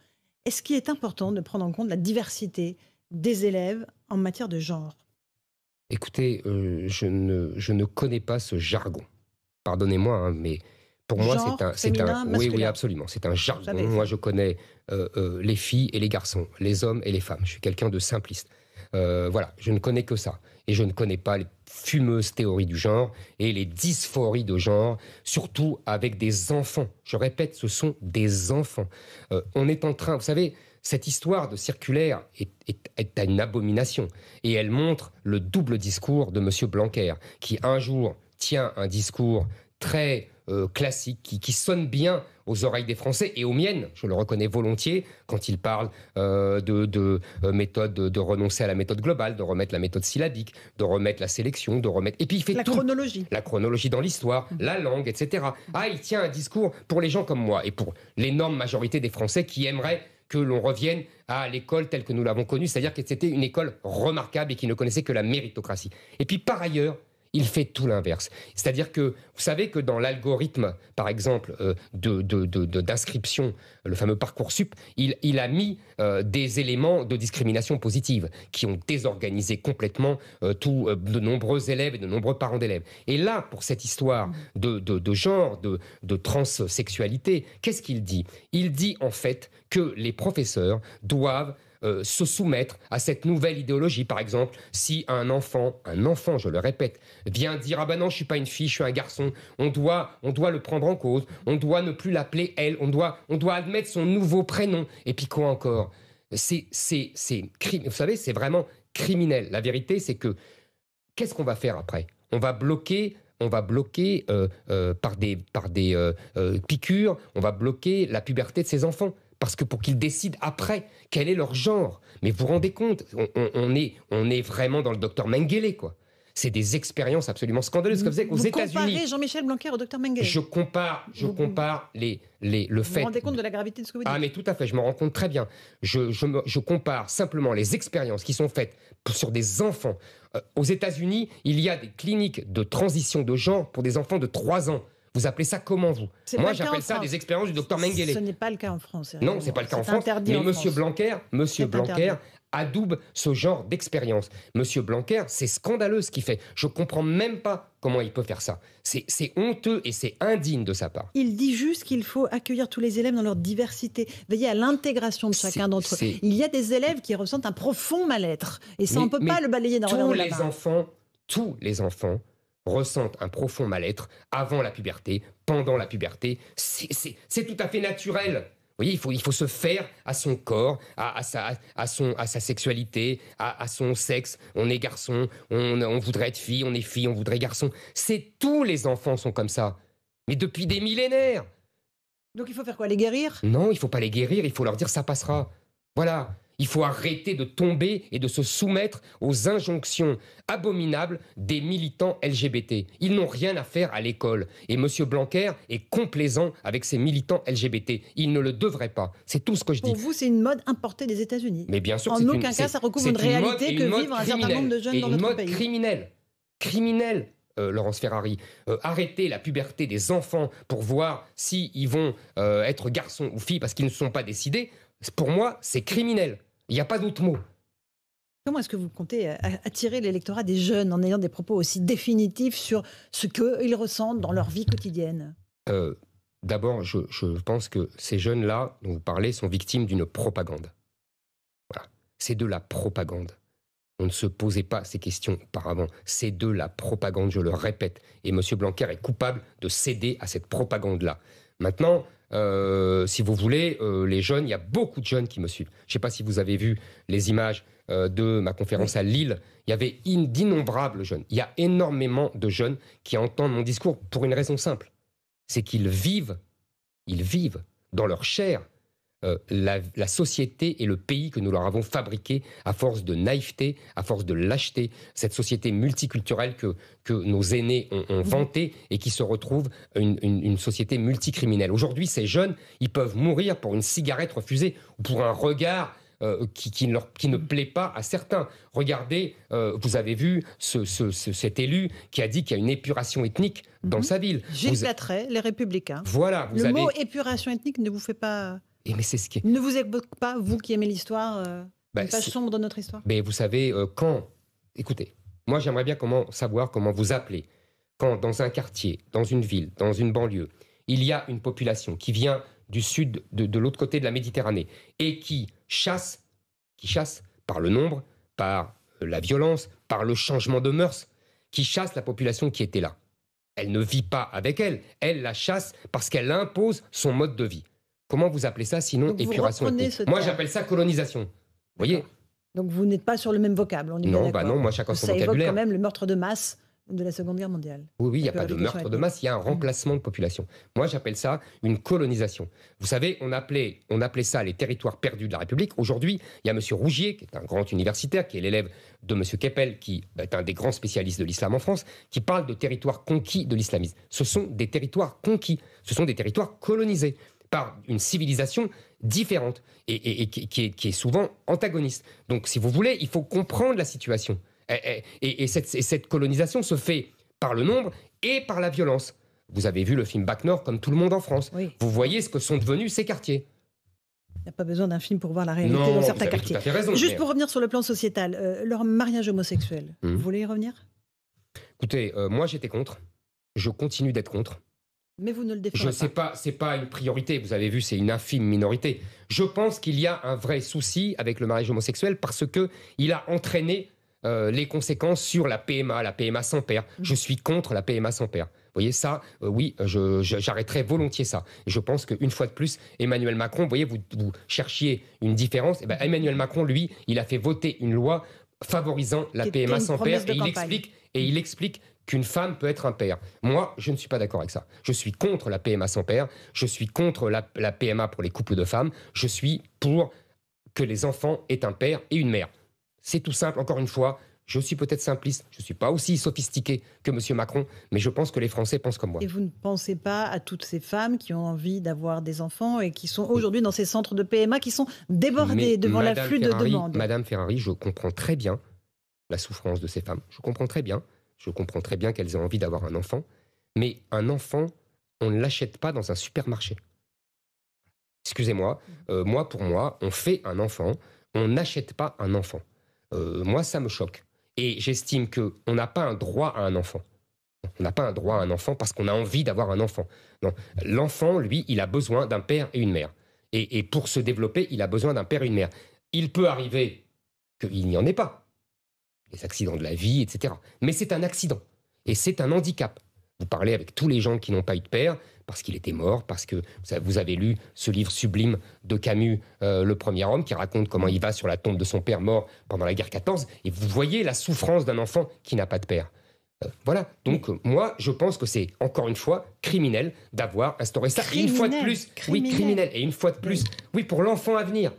Est-ce qu'il est important de prendre en compte la diversité des élèves en matière de genre Écoutez, euh, je, ne, je ne connais pas ce jargon. Pardonnez-moi, hein, mais pour moi, c'est un, c'est oui, oui, absolument, c'est un jargon. Moi, je connais euh, euh, les filles et les garçons, les hommes et les femmes. Je suis quelqu'un de simpliste. voilà, je ne connais que ça. Et je ne connais pas les fumeuses théories du genre et les dysphories de genre, surtout avec des enfants. Je répète, ce sont des enfants. on est en train, vous savez, cette histoire de circulaire est est, une abomination. Et elle montre le double discours de M. Blanquer, qui un jour tient un discours très euh, classique, qui, sonne bien aux oreilles des Français et aux miennes, je le reconnais volontiers, quand il parle euh, de, euh, méthode, de, renoncer à la méthode globale, de remettre la méthode syllabique, de remettre la sélection, de remettre... Et puis fait... La chronologie. La chronologie dans l'histoire, mm. la langue, etc. Ah, il tient un discours pour les gens comme moi et pour l'énorme majorité des Français qui aimeraient que l'on revienne à l'école telle que nous l'avons connue, c'est-à-dire que c'était une école remarquable et qui ne connaissait que la méritocratie. Et puis par ailleurs, il fait tout l'inverse. C'est-à-dire que vous savez que dans l'algorithme, par exemple, euh, d'inscription, le fameux Parcoursup, il, il a mis euh, des éléments de discrimination positive qui ont désorganisé complètement euh, de nombreux élèves et de nombreux parents d'élèves. Et là, pour cette histoire de, de genre, de, transsexualité, qu'est-ce qu'il dit Il dit en fait que les professeurs doivent euh, se soumettre à cette nouvelle idéologie. Par exemple, si un enfant, un enfant, je le répète, vient dire ah ben non, je suis pas une fille, je suis un garçon, on doit, on doit le prendre en cause, on doit ne plus l'appeler elle, on doit, on doit admettre son nouveau prénom. Et puis quoi encore C'est, c'est, c'est, vous savez, c'est vraiment criminel. La vérité, c'est que qu'est-ce qu'on va faire après On va bloquer on va bloquer euh, euh, par des, par des piqûres, on va bloquer la puberté de ses enfants parce que pour qu'ils décident après quel est leur genre. Mais vous vous rendez compte, on, est, on est vraiment dans le docteur Mengele, quoi. C'est des expériences absolument scandaleuses vous, aux états Vous comparez Jean-Michel Blanquer au docteur Mengele. Je compare, je compare les, les, le fait. Vous vous rendez compte de la gravité de ce que vous ah, dites Ah, mais tout à fait, je me rends compte très bien. Je, je, je compare simplement les expériences qui sont faites sur des enfants. Euh, aux États-Unis, il y a des cliniques de transition de genre pour des enfants de 3 ans. Vous appelez ça comment vous Moi, j'appelle ça des expériences du docteur Mengele. Ce n'est pas le cas en France. Hein. Non, c'est pas le cas en France. Interdit mais M. Monsieur Blanquer, Monsieur Blanquer adoube ce genre d'expérience. Monsieur Blanquer, c'est scandaleux ce qu'il fait. Je comprends même pas comment il peut faire ça. C'est honteux et c'est indigne de sa part. Il dit juste qu'il faut accueillir tous les élèves dans leur diversité, veiller à l'intégration de chacun d'entre eux. Il y a des élèves qui ressentent un profond mal-être et ça, on ne peut pas le balayer dans Tous les enfants, tous les enfants ressentent un profond mal-être avant la puberté, pendant la puberté. C'est tout à fait naturel. Vous il faut, il faut se faire à son corps, à, sa, à, son, à sa sexualité, à, son sexe. On est garçon, on, voudrait être fille, on est fille, on voudrait garçon. C'est tous les enfants sont comme ça. Mais depuis des millénaires. Donc il faut faire quoi Les guérir Non, il faut pas les guérir, il faut leur dire ça passera. Voilà. Il faut arrêter de tomber et de se soumettre aux injonctions abominables des militants LGBT. Ils n'ont rien à faire à l'école. Et M. Blanquer est complaisant avec ces militants LGBT. Il ne le devrait pas. C'est tout ce que je dis. Pour vous, c'est une mode importée des États-Unis. Mais bien sûr, en aucun cas, ça recouvre une, réalité que vivent un certain nombre de jeunes dans notre mode Criminelle, criminelle. Euh, Laurence Ferrari, euh, arrêter la puberté des enfants pour voir s'ils ils vont euh, être garçons ou filles parce qu'ils ne sont pas décidés, pour moi, c'est criminel. Il n'y a pas d'autre mot. Comment est-ce que vous comptez euh, attirer l'électorat des jeunes en ayant des propos aussi définitifs sur ce qu'ils ressentent dans leur vie quotidienne euh, D'abord, je, pense que ces jeunes-là dont vous parlez sont victimes d'une propagande. C'est de la propagande. On ne se posait pas ces questions auparavant. C'est de la propagande, je le répète. Et M. Blanquer est coupable de céder à cette propagande-là. Maintenant, euh, si vous voulez, euh, les jeunes, il y a beaucoup de jeunes qui me suivent. Je ne sais pas si vous avez vu les images euh, de ma conférence à Lille. Il y avait d'innombrables jeunes. Il y a énormément de jeunes qui entendent mon discours pour une raison simple. C'est qu'ils vivent, ils vivent dans leur chair euh, la, société et le pays que nous leur avons fabriqué à force de naïveté, à force de lâcheté, cette société multiculturelle que, que nos aînés ont, mhm. vantée et qui se retrouve une, société multicriminelle. Aujourd'hui, ces jeunes, ils peuvent mourir pour une cigarette refusée ou pour un regard euh, qui, qui, ne leur, qui, ne plaît pas à certains. Regardez, euh, vous avez vu cet élu qui a dit qu'il y a une épuration ethnique dans mhm. sa ville. Gilles les Républicains. Voilà. Vous le mot épuration ethnique ne vous fait pas ce qui. Ne vous évoque pas, vous qui aimez l'histoire, euh, bah, sombre dans notre histoire Mais vous savez, euh, quand. Écoutez, moi j'aimerais bien savoir comment vous appelez. Quand dans un quartier, dans une ville, dans une banlieue, il y a une population qui vient du sud, de, de l'autre côté de la Méditerranée, et qui chasse, qui chasse par le nombre, par euh, la violence, par le changement de mœurs, qui chasse la population qui était là. Elle ne vit pas avec elle, elle la chasse parce qu'elle impose son mode de vie. Comment vous appelez ça sinon épuration Moi, j'appelle ça colonisation. Vous voyez Donc vous n'êtes pas sur le même vocable. non, bah non, moi chacun son vocabulaire. quand même le meurtre de masse de la Seconde Guerre mondiale. Oui, oui, il n'y a pas de meurtre de masse, il y a un mmh. remplacement de population. Moi, j'appelle ça une colonisation. Vous savez, on appelait, on appelait ça les territoires perdus de la République. Aujourd'hui, il y a M. Rougier, qui est un grand universitaire, qui est l'élève de M. Keppel, qui est un des grands spécialistes de l'islam en France, qui parle de territoires conquis de l'islamisme. Ce sont des territoires conquis, ce sont des territoires colonisés par une civilisation différente et, qui, est, souvent antagoniste. Donc, si vous voulez, il faut comprendre la situation. Et, cette, colonisation se fait par le nombre et par la violence. Vous avez vu le film Bac Nord comme tout le monde en France. Vous voyez ce que sont devenus ces quartiers. Il n'y a pas besoin d'un film pour voir la réalité dans certains quartiers. Juste pour revenir sur le plan sociétal, euh, leur mariage homosexuel, hmm. vous voulez y revenir Écoutez, euh, moi j'étais contre. Je continue d'être contre. Mais vous ne le défendez pas. Je sais pas, c'est pas une priorité. Vous avez vu, c'est une infime minorité. Je pense qu'il y a un vrai souci avec le mariage homosexuel parce que il a entraîné euh, les conséquences sur la PMA, la PMA sans père. Mmh. Je suis contre la PMA sans père. Vous voyez ça, euh, oui, j'arrêterai volontiers ça. Je pense qu'une fois de plus, Emmanuel Macron, vous voyez, vous, vous cherchiez une différence. Eh ben, Emmanuel Macron, lui, il a fait voter une loi favorisant la PMA sans père il explique et il explique qu'une femme peut être un père. Moi, je ne suis pas d'accord avec ça. Je suis contre la PMA sans père, je suis contre la, PMA pour les couples de femmes, je suis pour que les enfants aient un père et une mère. C'est tout simple, encore une fois, je suis peut-être simpliste, je ne suis pas aussi sophistiqué que M. Macron, mais je pense que les Français pensent comme moi. Et vous ne pensez pas à toutes ces femmes qui ont envie d'avoir des enfants et qui sont aujourd'hui dans ces centres de PMA qui sont débordés devant l'afflux de demandes Madame Ferrari, je comprends très bien la souffrance de ces femmes, je comprends très bien. Je comprends très bien qu'elles aient envie d'avoir un enfant, mais un enfant, on ne l'achète pas dans un supermarché. Excusez-moi, mhm. euh, moi pour moi, on fait un enfant, on n'achète pas un enfant. Euh, moi, ça me choque. Et j'estime qu'on n'a pas un droit à un enfant. On n'a pas un droit à un enfant parce qu'on a envie d'avoir un enfant. Non, l'enfant, lui, il a besoin d'un père et une mère. Et, et pour se développer, il a besoin d'un père et une mère. Il peut arriver qu'il n'y en ait pas les accidents de la vie, etc. Mais c'est un accident et c'est un handicap. Vous parlez avec tous les gens qui n'ont pas eu de père parce qu'il était mort, parce que vous avez lu ce livre sublime de Camus, euh, Le Premier Homme, qui raconte comment il va sur la tombe de son père mort pendant la guerre 14, et vous voyez la souffrance d'un enfant qui n'a pas de père. Euh, voilà, donc moi je pense que c'est encore une fois criminel d'avoir instauré ça. une fois de plus, oui, criminel, et une fois de plus, oui, pour l'enfant à venir.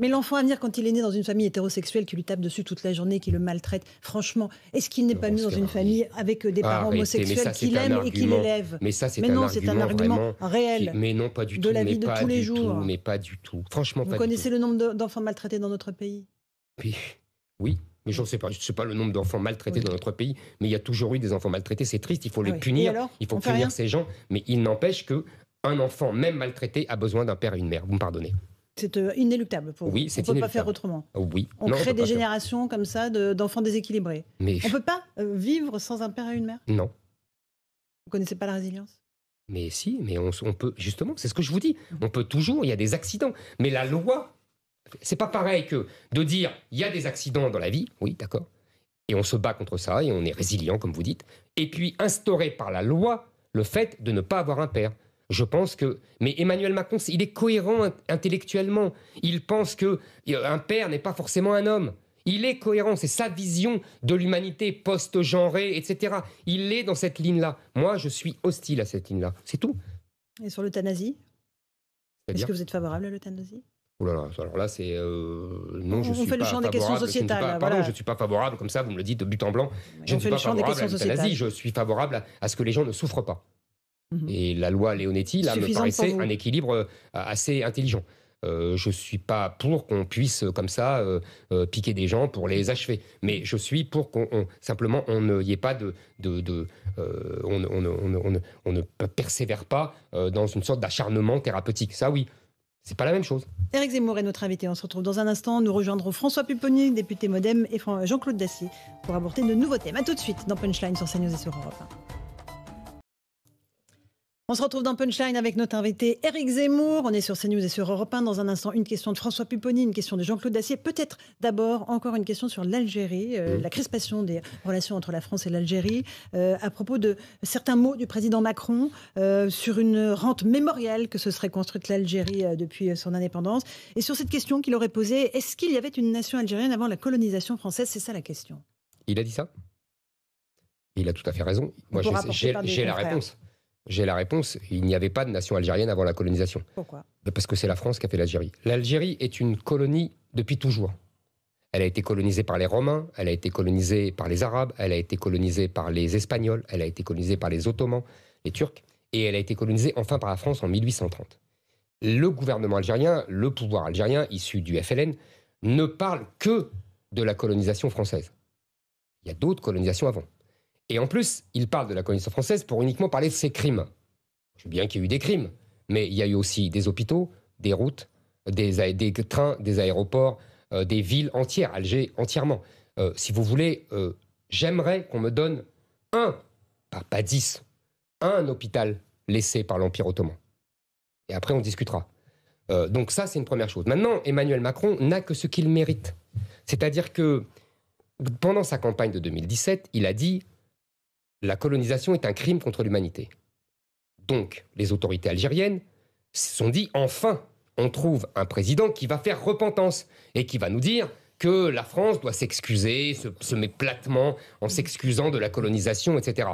Mais l'enfant à venir, quand il est né dans une famille hétérosexuelle qui lui tape dessus toute la journée, qui le maltraite, franchement, est-ce qu'il n'est pas mis dans une famille avec euh, des ah, parents homosexuels qu'il aime et qui l'élèvent Mais ça, c'est un, argument réel. mais non, pas du de tout. la vie de tous les jours. mais pas du tout. Franchement, Vous connaissez le nombre d'enfants maltraités dans notre pays Oui. Mais je ne sais pas, je sais pas le nombre d'enfants maltraités dans notre pays, mais il y a toujours eu des enfants maltraités. C'est triste, il faut les ah punir, il faut punir ces gens. Mais il n'empêche que un enfant, même maltraité, a besoin d'un père et une mère. Vous me pardonnez c'est euh, inéluctable pour oui, vous. On ne peut pas faire autrement. Oui. On crée des générations comme ça d'enfants déséquilibrés. Mais... On ne peut pas euh, vivre sans un père et une mère Non. Vous ne connaissez pas la résilience Mais si, mais on, peut. Justement, c'est ce que je vous dis. Mmh. On peut toujours, il y a des accidents. Mais la loi, c'est pas pareil que de dire il y a des accidents dans la vie, oui, d'accord. Et on se bat contre ça et on est résilient, comme vous dites. Et puis instaurer par la loi le fait de ne pas avoir un père. Je pense que. Mais Emmanuel Macron, il est cohérent intellectuellement. Il pense que un père n'est pas forcément un homme. Il est cohérent, c'est sa vision de l'humanité post-genrée, etc. Il est dans cette ligne-là. Moi, je suis hostile à cette ligne-là. C'est tout. Et sur l'euthanasie Est-ce que vous êtes favorable à l'euthanasie Oh alors là, c'est. Euh, non, je on suis fait le champ des questions sociétales. pardon, je ne suis pas favorable, comme ça, vous me le dites de but en blanc. Je ne suis pas favorable à l'euthanasie, je suis favorable à ce que les gens ne souffrent pas. Mmh et la loi Leonetti, là, me paraissait un équilibre euh, assez intelligent. Euh, je ne suis pas pour qu'on puisse euh, comme ça piquer des gens pour les achever, mais je suis pour qu'on simplement on ne y ait pas de, de, de on, on, on, ne persévère pas dans une sorte d'acharnement thérapeutique. Ça oui. C'est pas la même chose. Eric Zemmour est notre invité. On se retrouve dans un instant. Nous rejoindrons François Pupponi, député Modem, et Jean-Claude Dacier pour aborder de nouveaux thèmes. A tout de suite dans Punchline sur CNews et sur Europe on se retrouve dans Punchline avec notre invité Eric Zemmour. On est sur CNews et sur Europe 1. Dans un instant, une question de François Pupponi, une question de Jean-Claude Dacier. Peut-être d'abord encore une question sur l'Algérie, euh, la crispation des relations entre la France et l'Algérie, euh, à propos de certains mots du président Macron euh, sur une rente mémorielle que se serait construite l'Algérie depuis son indépendance. Et sur cette question qu'il aurait posée, est-ce qu'il y avait une nation algérienne avant la colonisation française C'est ça la question. Il a dit ça Il a tout à fait raison. Moi, j'ai la réponse. J'ai la réponse. Il n'y avait pas de nation algérienne avant la colonisation. Pourquoi Parce que c'est la France qui a fait l'Algérie. L'Algérie est une colonie depuis toujours. Elle a été colonisée par les Romains, elle a été colonisée par les Arabes, elle a été colonisée par les Espagnols, elle a été colonisée par les Ottomans, les Turcs, et elle a été colonisée enfin par la France en 1830. Le gouvernement algérien, le pouvoir algérien issu du FLN, ne parle que de la colonisation française. Il y a d'autres colonisations avant. Et en plus, il parle de la colonisation française pour uniquement parler de ses crimes. Je bien qu'il y ait eu des crimes, mais il y a eu aussi des hôpitaux, des routes, des, trains, des aéroports, euh, des villes entières, Alger entièrement. Euh, si vous voulez, euh, j'aimerais qu'on me donne un, pas dix, un hôpital laissé par l'Empire ottoman. Et après, on discutera. donc ça, c'est une première chose. Maintenant, Emmanuel Macron n'a que ce qu'il mérite. C'est-à-dire que pendant sa campagne de 2017, il a dit la colonisation est un crime contre l'humanité. Donc, les autorités algériennes se sont dit enfin, on trouve un président qui va faire repentance et qui va nous dire que la France doit s'excuser, se, met platement en s'excusant de la colonisation, etc.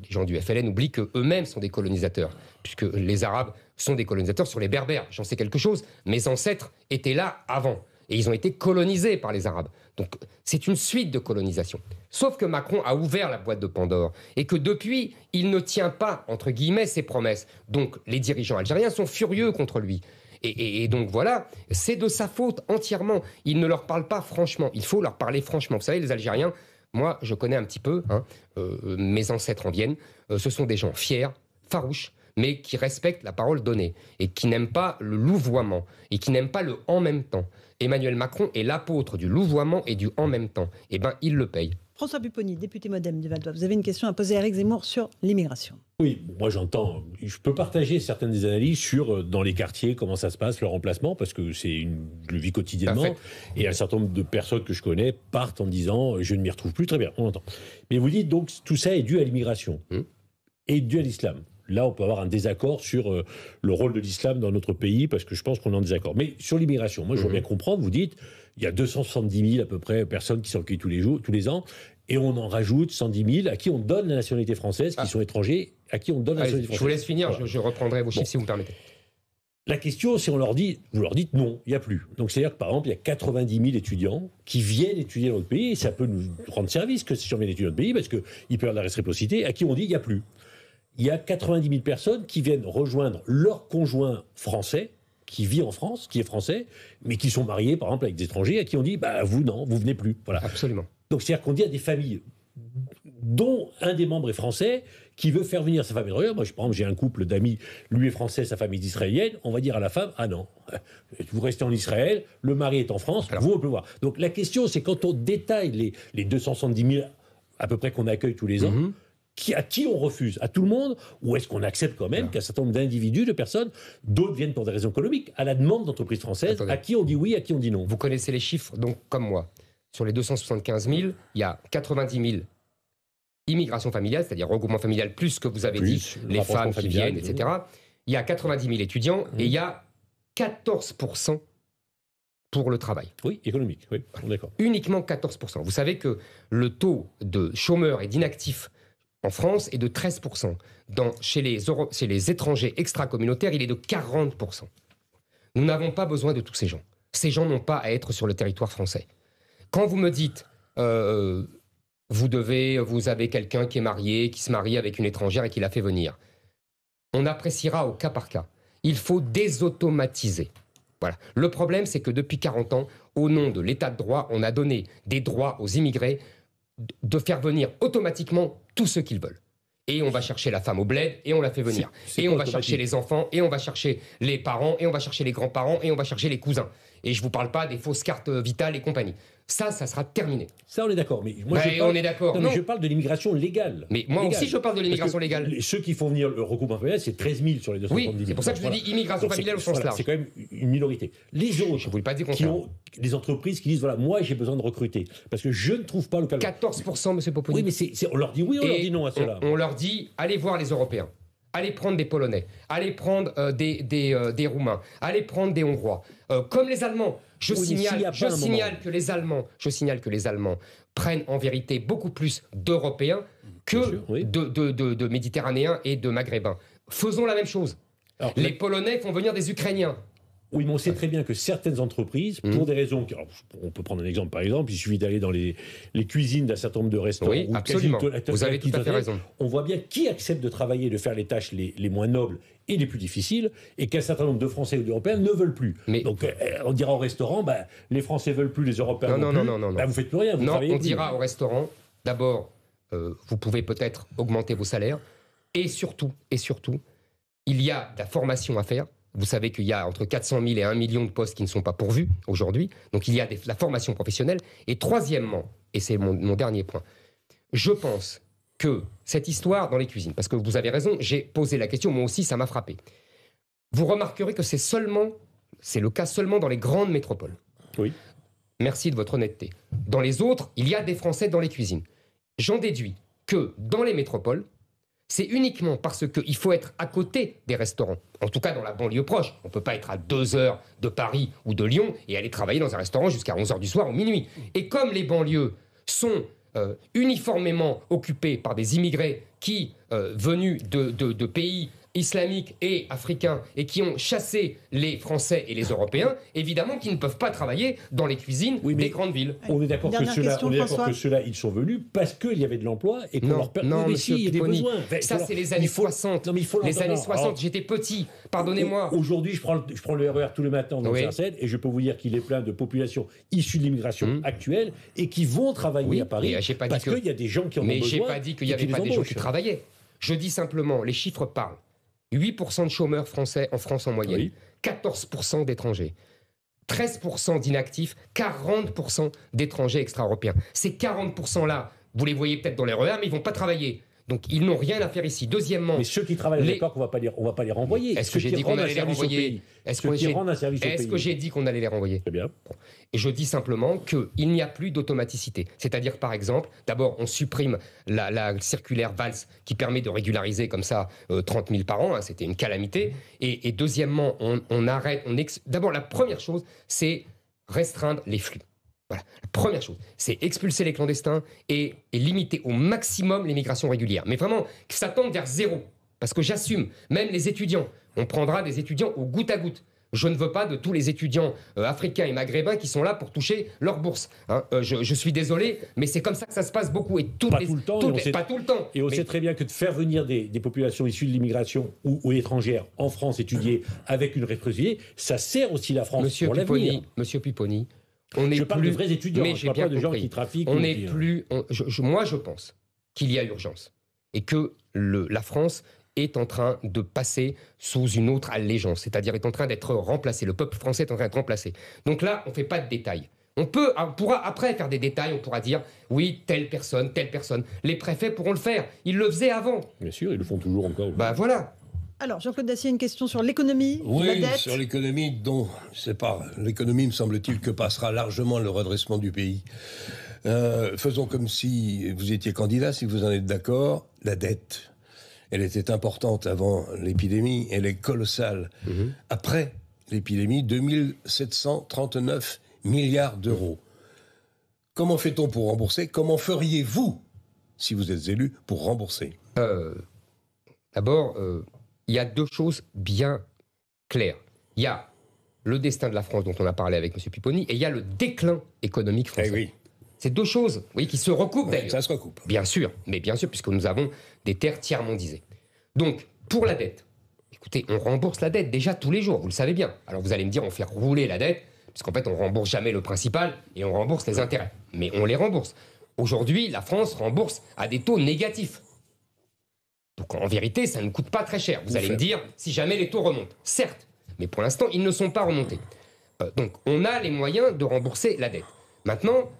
Les gens du FLN oublient qu'eux-mêmes sont des colonisateurs, puisque les Arabes sont des colonisateurs sur les Berbères. J'en sais quelque chose. Mes ancêtres étaient là avant, et ils ont été colonisés par les Arabes. Donc c'est une suite de colonisation. Sauf que Macron a ouvert la boîte de Pandore et que depuis, il ne tient pas, entre guillemets, ses promesses. Donc les dirigeants algériens sont furieux contre lui. Et, donc voilà, c'est de sa faute entièrement. Il ne leur parle pas franchement. Il faut leur parler franchement. Vous savez, les Algériens, moi, je connais un petit peu. Hein, euh, mes ancêtres en viennent. Euh, ce sont des gens fiers, farouches, mais qui respecte la parole donnée et qui n'aime pas le louvoiement et qui n'aime pas le en même temps. Emmanuel Macron est l'apôtre du louvoiement et du en même temps. Eh bien, il le paye. François Pupponi, député modem du val vous avez une question à poser à Eric Zemmour sur l'immigration. Oui, moi j'entends, je peux partager certaines des analyses sur euh, dans les quartiers comment ça se passe, le remplacement, parce que c'est une, vie le quotidiennement, et un certain nombre de personnes que je connais partent en disant euh, je ne m'y retrouve plus, très bien, on entend. Mais vous dites donc tout ça est dû à l'immigration, hmm. et dû à l'islam là, on peut avoir un désaccord sur euh, le rôle de l'islam dans notre pays, parce que je pense qu'on est en désaccord. Mais sur l'immigration, moi, je veux mhm. bien comprendre, vous dites, il y a 270 000 à peu près personnes qui sont tous les jours, tous les ans, et on en rajoute 110 000 à qui on donne la nationalité française, qui ah. sont étrangers, à qui on donne la nationalité française. Je vous laisse finir, je, reprendrai vos chiffres si vous me permettez. La question, si on leur dit, vous leur dites non, il n'y a plus. Donc c'est-à-dire que par exemple, il y a 90 000 étudiants qui viennent étudier dans notre pays, et ça peut nous rendre service que si gens viennent étudier dans notre pays, parce qu'ils perdent la réciprocité, à qui on dit il n'y a plus il y a 90 000 personnes qui viennent rejoindre leur conjoint français, qui vit en France, qui est français, mais qui sont mariés, par exemple, avec des étrangers, à qui on dit, bah, vous, non, vous venez plus. Voilà. Absolument. Donc, c'est-à-dire qu'on dit à des familles dont un des membres est français, qui veut faire venir sa famille. Moi, je, par exemple, j'ai un couple d'amis, lui est français, sa famille est israélienne. On va dire à la femme Ah non, *laughs* vous restez en Israël, le mari est en France, vous, on peut voir. Donc la question, c'est quand on détaille les, 270 000 à peu près qu'on accueille tous les ans. Mhm qui, à qui on refuse À tout le monde Ou est-ce qu'on accepte quand même qu'un certain nombre d'individus, de personnes, d'autres viennent pour des raisons économiques, à la demande d'entreprises françaises, à qui on dit oui, à qui on dit non Vous connaissez les chiffres, donc comme moi. Sur les 275 000, il y a 90 000 immigration familiale, c'est-à-dire regroupement familial plus que vous avez dit, les femmes qui viennent, etc. Il y a 90 000 étudiants et il y a 14 pour le travail. Oui, économique, oui, d'accord. Uniquement 14%. Vous savez que le taux de chômeurs et d'inactifs en France est de 13%. chez, les, étrangers extra-communautaires, il est de 40%. Nous n'avons pas besoin de tous ces gens. Ces gens n'ont pas à être sur le territoire français. Quand vous me dites, euh, vous vous avez quelqu'un qui est marié, qui se marie avec une étrangère et qui l'a fait venir, on appréciera au cas par cas. Il faut désautomatiser. Voilà. Le problème, c'est que depuis 40 ans, au nom de l'état de droit, on a donné des droits aux immigrés de faire venir automatiquement tous ceux qu'ils veulent. Et on va chercher la femme au bled et on la fait venir. et on va chercher les enfants et on va chercher les parents et on va chercher les grands-parents et on va chercher les cousins. Et je ne vous parle pas des fausses cartes euh, vitales et compagnie. Ça, ça sera terminé. Ça, on est d'accord. Mais moi, je parle... de l'immigration légale. Mais moi aussi, je parle de l'immigration légale. Ceux qui font venir le recours familial, c'est 13 000 sur les 270 000. Oui, c'est pour ça que je vous dis immigration familiale au sens voilà, large. C'est quand même une minorité. Les autres, je voulais qui ont des entreprises qui disent voilà, moi, j'ai besoin de recruter parce que je ne trouve pas le localement. 14 Monsieur Poponi. Oui, mais on leur dit oui, on leur dit non à cela. on leur dit allez voir les Européens. Allez prendre des Polonais, allez prendre euh, des, euh, des, Roumains, allez prendre des Hongrois, euh, comme les Allemands. Je signale, je signale que les Allemands, je signale que les Allemands prennent en vérité beaucoup plus d'Européens que de, Méditerranéens et de Maghrébins. Faisons la même chose. les Polonais font venir des Ukrainiens. Oui mais on sait très bien que certaines entreprises, pour mhm. des raisons, on peut prendre un exemple par exemple, il suffit d'aller dans les, cuisines d'un certain nombre de restaurants. Oui, Vous avez tout à fait raison. On voit bien qui accepte de travailler de faire les tâches les, moins nobles et les plus difficiles, et qu'un certain nombre de Français ou d'Européens ne veulent plus. Donc euh, on dira au restaurant, ben, les Français veulent plus, les Européens ne veulent plus. Non, non, ben, vous faites plus rien. non, on dira au restaurant, d'abord, euh, vous pouvez peut-être augmenter vos salaires, et surtout, et surtout, il y a de la formation à faire vous savez qu'il y a entre 400 000 et 1 million de postes qui ne sont pas pourvus aujourd'hui. Donc il y a la formation professionnelle. Et troisièmement, et c'est mon, mon dernier point, je pense que cette histoire dans les cuisines, parce que vous avez raison, j'ai posé la question, moi aussi ça m'a frappé. Vous remarquerez que c'est seulement, c'est le cas seulement dans les grandes métropoles. Oui. Merci de votre honnêteté. Dans les autres, il y a des Français dans les cuisines. J'en déduis que dans les métropoles, c'est uniquement parce qu'il faut être à côté des restaurants en tout cas, dans la banlieue proche. On ne peut pas être à 2 heures de Paris ou de Lyon et aller travailler dans un restaurant jusqu'à 11 heures du soir ou minuit. Et comme les banlieues sont euh, uniformément occupées par des immigrés qui, euh, venus de pays islamiques et africains et qui ont chassé les Français et les Européens, évidemment qui ne peuvent pas travailler dans les cuisines des grandes villes. On est d'accord que ceux ils sont venus parce qu'il y avait de l'emploi et qu'on leur permet de si, des Ça, c'est les années 60. il faut les années 60, j'étais petit, pardonnez-moi. Aujourd'hui, je prends, le, je RER e tous les matins dans et je peux vous dire qu'il est plein de populations issues de l'immigration hum. actuelle et qui vont travailler à Paris euh, parce qu'il y a des gens qui ont besoin. Mais j'ai pas dit qu'il n'y avait pas des gens qui travaillaient. Je dis simplement, les chiffres parlent. 8% de chômeurs français en France en moyenne, 14% d'étrangers. 13% d'inactifs, 40% d'étrangers extra-européens. Ces 40%-là, vous les voyez peut-être dans les rues mais ils ne vont pas travailler. Donc ils n'ont rien à faire ici. Deuxièmement, mais ceux qui travaillent les... on va pas les, on va pas les renvoyer. Est-ce que j'ai dit qu'on allait les renvoyer Est-ce que j'ai dit qu'on allait les renvoyer bien. Et je dis simplement qu'il n'y a plus d'automaticité. C'est-à-dire par exemple, d'abord on supprime la, circulaire valse qui permet de régulariser comme ça 30 euh, 000 par an. Hein, c'était une calamité. Et, deuxièmement, on, on arrête. On ex... D'abord la première chose, c'est restreindre les flux. Voilà. La première chose, c'est expulser les clandestins et, limiter au maximum l'immigration régulière. Mais vraiment, que ça tombe vers zéro. Parce que j'assume, même les étudiants, on prendra des étudiants au goutte à goutte. Je ne veux pas de tous les étudiants euh, africains et maghrébins qui sont là pour toucher leur bourse. Hein. Euh, je, suis désolé, mais c'est comme ça que ça se passe beaucoup. Et pas, tout le temps, pas tout le temps. Et on sait très bien que de faire venir des, populations issues de l'immigration ou, étrangères en France étudier avec une réfugiée, ça sert aussi la France Monsieur pour l'avenir. Monsieur Pupponi, on je parle plus, de vrais étudiants, mais je parle pas de gens qui trafiquent. On euh, plus. moi, je pense qu'il y a urgence et que la France est en train de passer sous une autre allégeance, c'est-à-dire est en train d'être remplacée. Le peuple français est en train d'être remplacé. Donc là, on ne fait pas de détails. On peut, ah, on pourra après faire des détails, on pourra dire oui, telle personne, telle personne. Les préfets pourront le faire. Ils le faisaient avant. Bien sûr, ils le font toujours encore. Bah voilà. Alors, Jean-Claude Dacier, une question sur l'économie la dette. sur l'économie dont, c'est pas, l'économie, me semble-t-il, que passera largement le redressement du pays. Euh, faisons comme si vous étiez candidat, si vous en êtes d'accord, la dette. Elle était importante avant l'épidémie, elle est colossale. Mhm. Après l'épidémie, 2739 milliards d'euros. Comment fait-on pour rembourser Comment feriez-vous, si vous êtes élu, pour rembourser euh, D'abord, euh, il y a deux choses bien claires. Il y a le destin de la France dont on a parlé avec M. Pipponi et il y a le déclin économique français. Eh oui. C'est deux choses oui, qui se recoupent Ça se recoupe. Bien sûr, mais bien sûr, puisque nous avons des terres tiers-mondisées. Donc, pour la dette, écoutez, on rembourse la dette déjà tous les jours, vous le savez bien. Alors vous allez me dire, on fait rouler la dette, puisqu'en fait, on rembourse jamais le principal et on rembourse les intérêts. Mais on les rembourse. Aujourd'hui, la France rembourse à des taux négatifs. Donc en vérité, ça ne coûte pas très cher. Vous allez me dire, si jamais les taux remontent. Certes, mais pour l'instant, ils ne sont pas remontés. Euh, donc on a les moyens de rembourser la dette. Maintenant,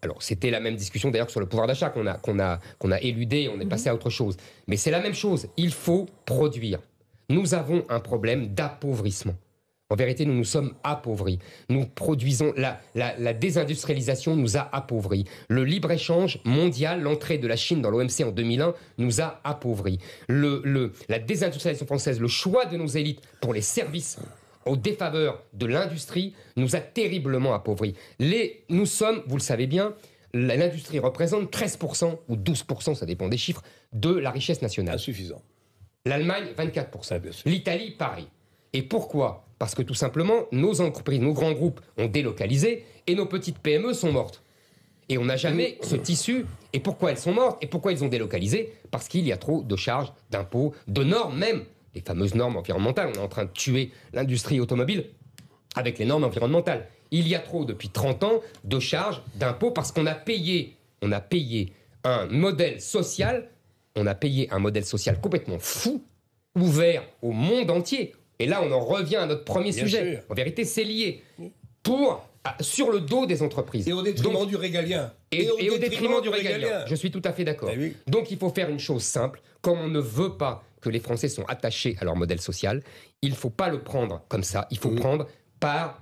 alors c'était la même discussion d'ailleurs sur le pouvoir d'achat qu'on a, a, qu'on a éludé, on est passé à autre chose. Mais c'est la même chose, il faut produire. Nous avons un problème d'appauvrissement. En vérité, nous nous sommes appauvris. Nous produisons la, désindustrialisation nous a appauvris. Le libre échange mondial, l'entrée de la Chine dans l'OMC en 2001 nous a appauvris. Le, la désindustrialisation française, le choix de nos élites pour les services aux défaveur de l'industrie nous a terriblement appauvris. Les, nous sommes, vous le savez bien, l'industrie représente 13% ou 12%, ça dépend des chiffres, de la richesse nationale. Insuffisant. L'Allemagne, 24%. Ah, L'Italie, Paris. Et pourquoi parce que tout simplement, nos entreprises, nos grands groupes ont délocalisé et nos petites PME sont mortes. Et on n'a jamais ce tissu. Et pourquoi elles sont mortes Et pourquoi ils ont délocalisé Parce qu'il y a trop de charges, d'impôts, de normes même. Les fameuses normes environnementales. On est en train de tuer l'industrie automobile avec les normes environnementales. Il y a trop, depuis 30 ans, de charges, d'impôts, parce qu'on a payé, on a payé un modèle social, on a payé un modèle social complètement fou, ouvert au monde entier, et là, on en revient à notre premier sujet. En vérité, c'est lié. Pour sur le dos des entreprises. Et au détriment du régalien. Et, au, détriment, du régalien. Je suis tout à fait d'accord. Ben Donc il faut faire une chose simple. Comme on ne veut pas que les Français sont attachés à leur modèle social, il ne faut pas le prendre comme ça. Il faut prendre par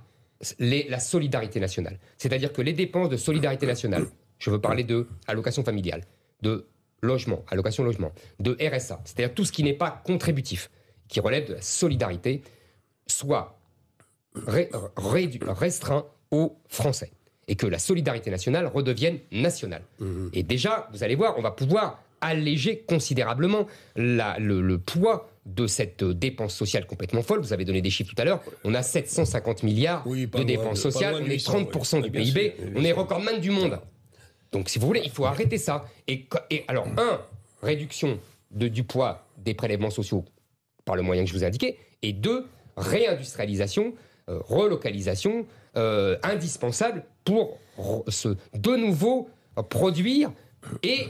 les, la solidarité nationale. C'est-à-dire que les dépenses de solidarité nationale, je veux parler de allocation familiale, de logement, allocation logement, de RSA, c'est-à-dire tout ce qui n'est pas contributif, qui relève de la solidarité soit restreint aux Français et que la solidarité nationale redevienne nationale. Mhm. Et déjà, vous allez voir, on va pouvoir alléger considérablement le, poids de cette dépense sociale complètement folle. Vous avez donné des chiffres tout à l'heure. On a 750 milliards de dépenses sociales. Ah, on est 30% du PIB. on est recordman du monde. Donc, si vous voulez, il faut arrêter ça. Et, alors, un, réduction du poids des prélèvements sociaux par le moyen que je vous ai indiqué, et deux, réindustrialisation, euh, relocalisation, euh, indispensable pour se, de nouveau euh, produire et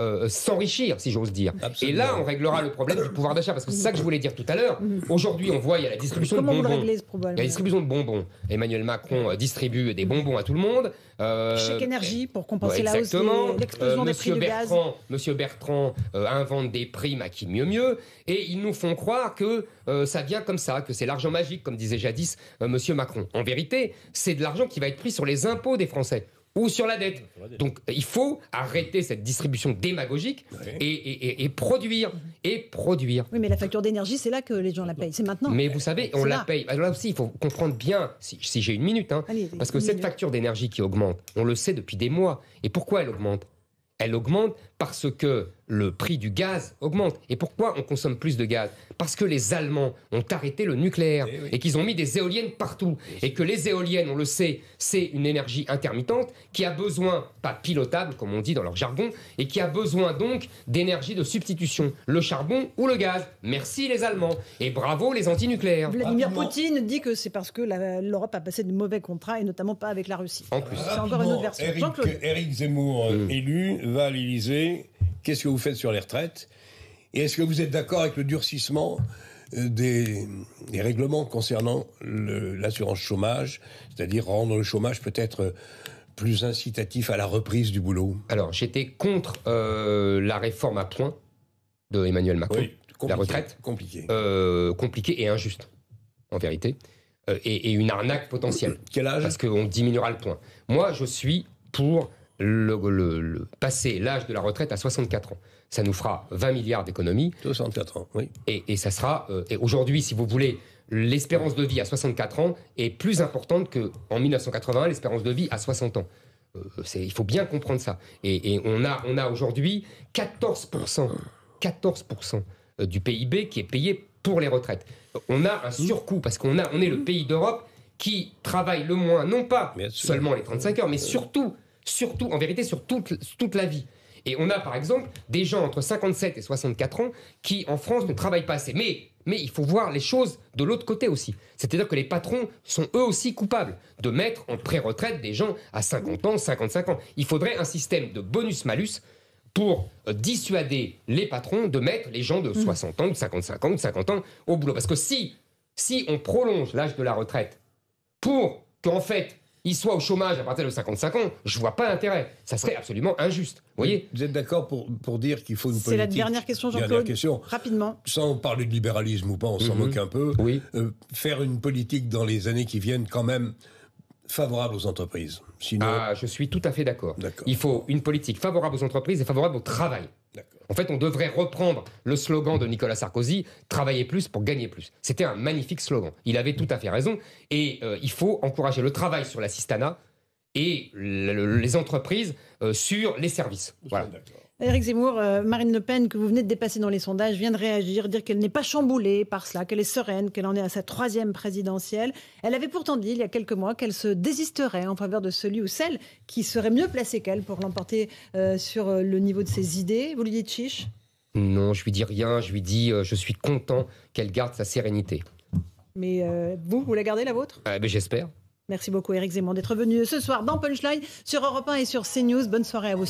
euh, s'enrichir, si j'ose dire. Et là, on réglera le problème du pouvoir d'achat, parce que c'est ça que je voulais dire tout à l'heure. Mm-hmm. Aujourd'hui, on voit, il y a la distribution de bonbons. la distribution de bonbons. Emmanuel Macron euh, distribue des bonbons à tout le monde. Euh, Chèque énergie pour compenser la hausse, euh, l'explosion des prix gaz. Monsieur Bertrand invente des primes à qui mieux mieux, et ils nous font croire que ça vient comme ça, que c'est l'argent magique, comme disait jadis Monsieur Macron. En vérité, c'est de l'argent qui va être pris sur les impôts des Français ou sur la dette. Donc il faut arrêter cette distribution démagogique et, produire. Et produire. Oui, mais la facture d'énergie, c'est là que les gens la payent. C'est maintenant. Mais vous savez, on la paye. Alors là aussi, il faut comprendre bien, si, j'ai une minute, hein, parce que cette facture d'énergie qui augmente, on le sait depuis des mois. Et pourquoi elle augmente Elle augmente parce que le prix du gaz augmente. Et pourquoi on consomme plus de gaz Parce que les Allemands ont arrêté le nucléaire eh et, qu'ils ont mis des éoliennes partout. Eh et que les éoliennes, on le sait, c'est une énergie intermittente qui a besoin, pas pilotable comme on dit dans leur jargon, et qui a besoin donc d'énergie de substitution, le charbon ou le gaz. Merci les Allemands et bravo les antinucléaires. Vladimir Poutine dit que c'est parce que l'Europe a passé de mauvais contrats et notamment pas avec la Russie. En plus, c'est encore une autre version. Eric, Zemmour, mm. élu, va à l'Élysée. Qu'est-ce que vous faites sur les retraites Et est-ce que vous êtes d'accord avec le durcissement euh, des, règlements concernant l'assurance chômage, c'est-à-dire rendre le chômage peut-être euh, plus incitatif à la reprise du boulot Alors, j'étais contre euh, la réforme à points de Emmanuel Macron, la retraite. Compliquée. compliquée et injuste, en vérité. et, et, une arnaque potentielle. Quel âge Parce qu'on diminuera le point. Moi, je suis pour le, passer l'âge de la retraite à 64 ans. Ça nous fera 20 milliards d'économies. 64 ans, oui. Et, ça sera. Euh, et aujourd'hui, si vous voulez, l'espérance de vie à 64 ans est plus importante qu'en 1981, l'espérance de vie à 60 ans. Euh, il faut bien comprendre ça. Et, on a, on a aujourd'hui 14%, 14% euh, du PIB qui est payé pour les retraites. On a un surcoût parce qu'on on est le pays d'Europe qui travaille le moins, non pas seulement les 35 heures, mais surtout surtout, en vérité, sur toute, toute la vie. Et on a par exemple des gens entre 57 et 64 ans qui en France ne travaillent pas assez. Mais, mais il faut voir les choses de l'autre côté aussi. C'est-à-dire que les patrons sont eux aussi coupables de mettre en pré-retraite des gens à 50 ans, 55 ans. Il faudrait un système de bonus-malus pour euh, dissuader les patrons de mettre les gens de 60 mmh. ans, de 55 ans, de 50 ans au boulot. Parce que si, si on prolonge l'âge de la retraite pour qu'en fait il soit au chômage à partir de 55 ans, je vois pas l'intérêt. Ça serait absolument injuste. Vous voyez Vous êtes d'accord pour, dire qu'il faut une politique C'est la dernière question, Jean-Claude. Rapidement. Sans parler de libéralisme ou pas, on s'en mhm. moque un peu. Euh, faire une politique dans les années qui viennent quand même favorable aux entreprises. Sinon... Ah, je suis tout à fait d'accord. Il faut une politique favorable aux entreprises et favorable au travail. D'accord. En fait, on devrait reprendre le slogan de Nicolas Sarkozy, travailler plus pour gagner plus. C'était un magnifique slogan. Il avait tout à fait raison. Et euh, il faut encourager le travail sur l'assistanat et les entreprises euh, sur les services. Éric Zemmour, euh, Marine Le Pen, que vous venez de dépasser dans les sondages, vient de réagir, dire qu'elle n'est pas chamboulée par cela, qu'elle est sereine, qu'elle en est à sa troisième présidentielle. Elle avait pourtant dit il y a quelques mois qu'elle se désisterait en faveur de celui ou celle qui serait mieux placé qu'elle pour l'emporter euh, sur euh, le niveau de ses idées. Vous lui dites chiche Non, je lui dis rien. Je lui dis je suis content qu'elle garde sa sérénité. Mais vous, vous la gardez la vôtre ben, J'espère. Merci beaucoup, Éric Zemmour, d'être venu ce soir dans Punchline sur Europe 1 et sur CNews. Bonne soirée à vous.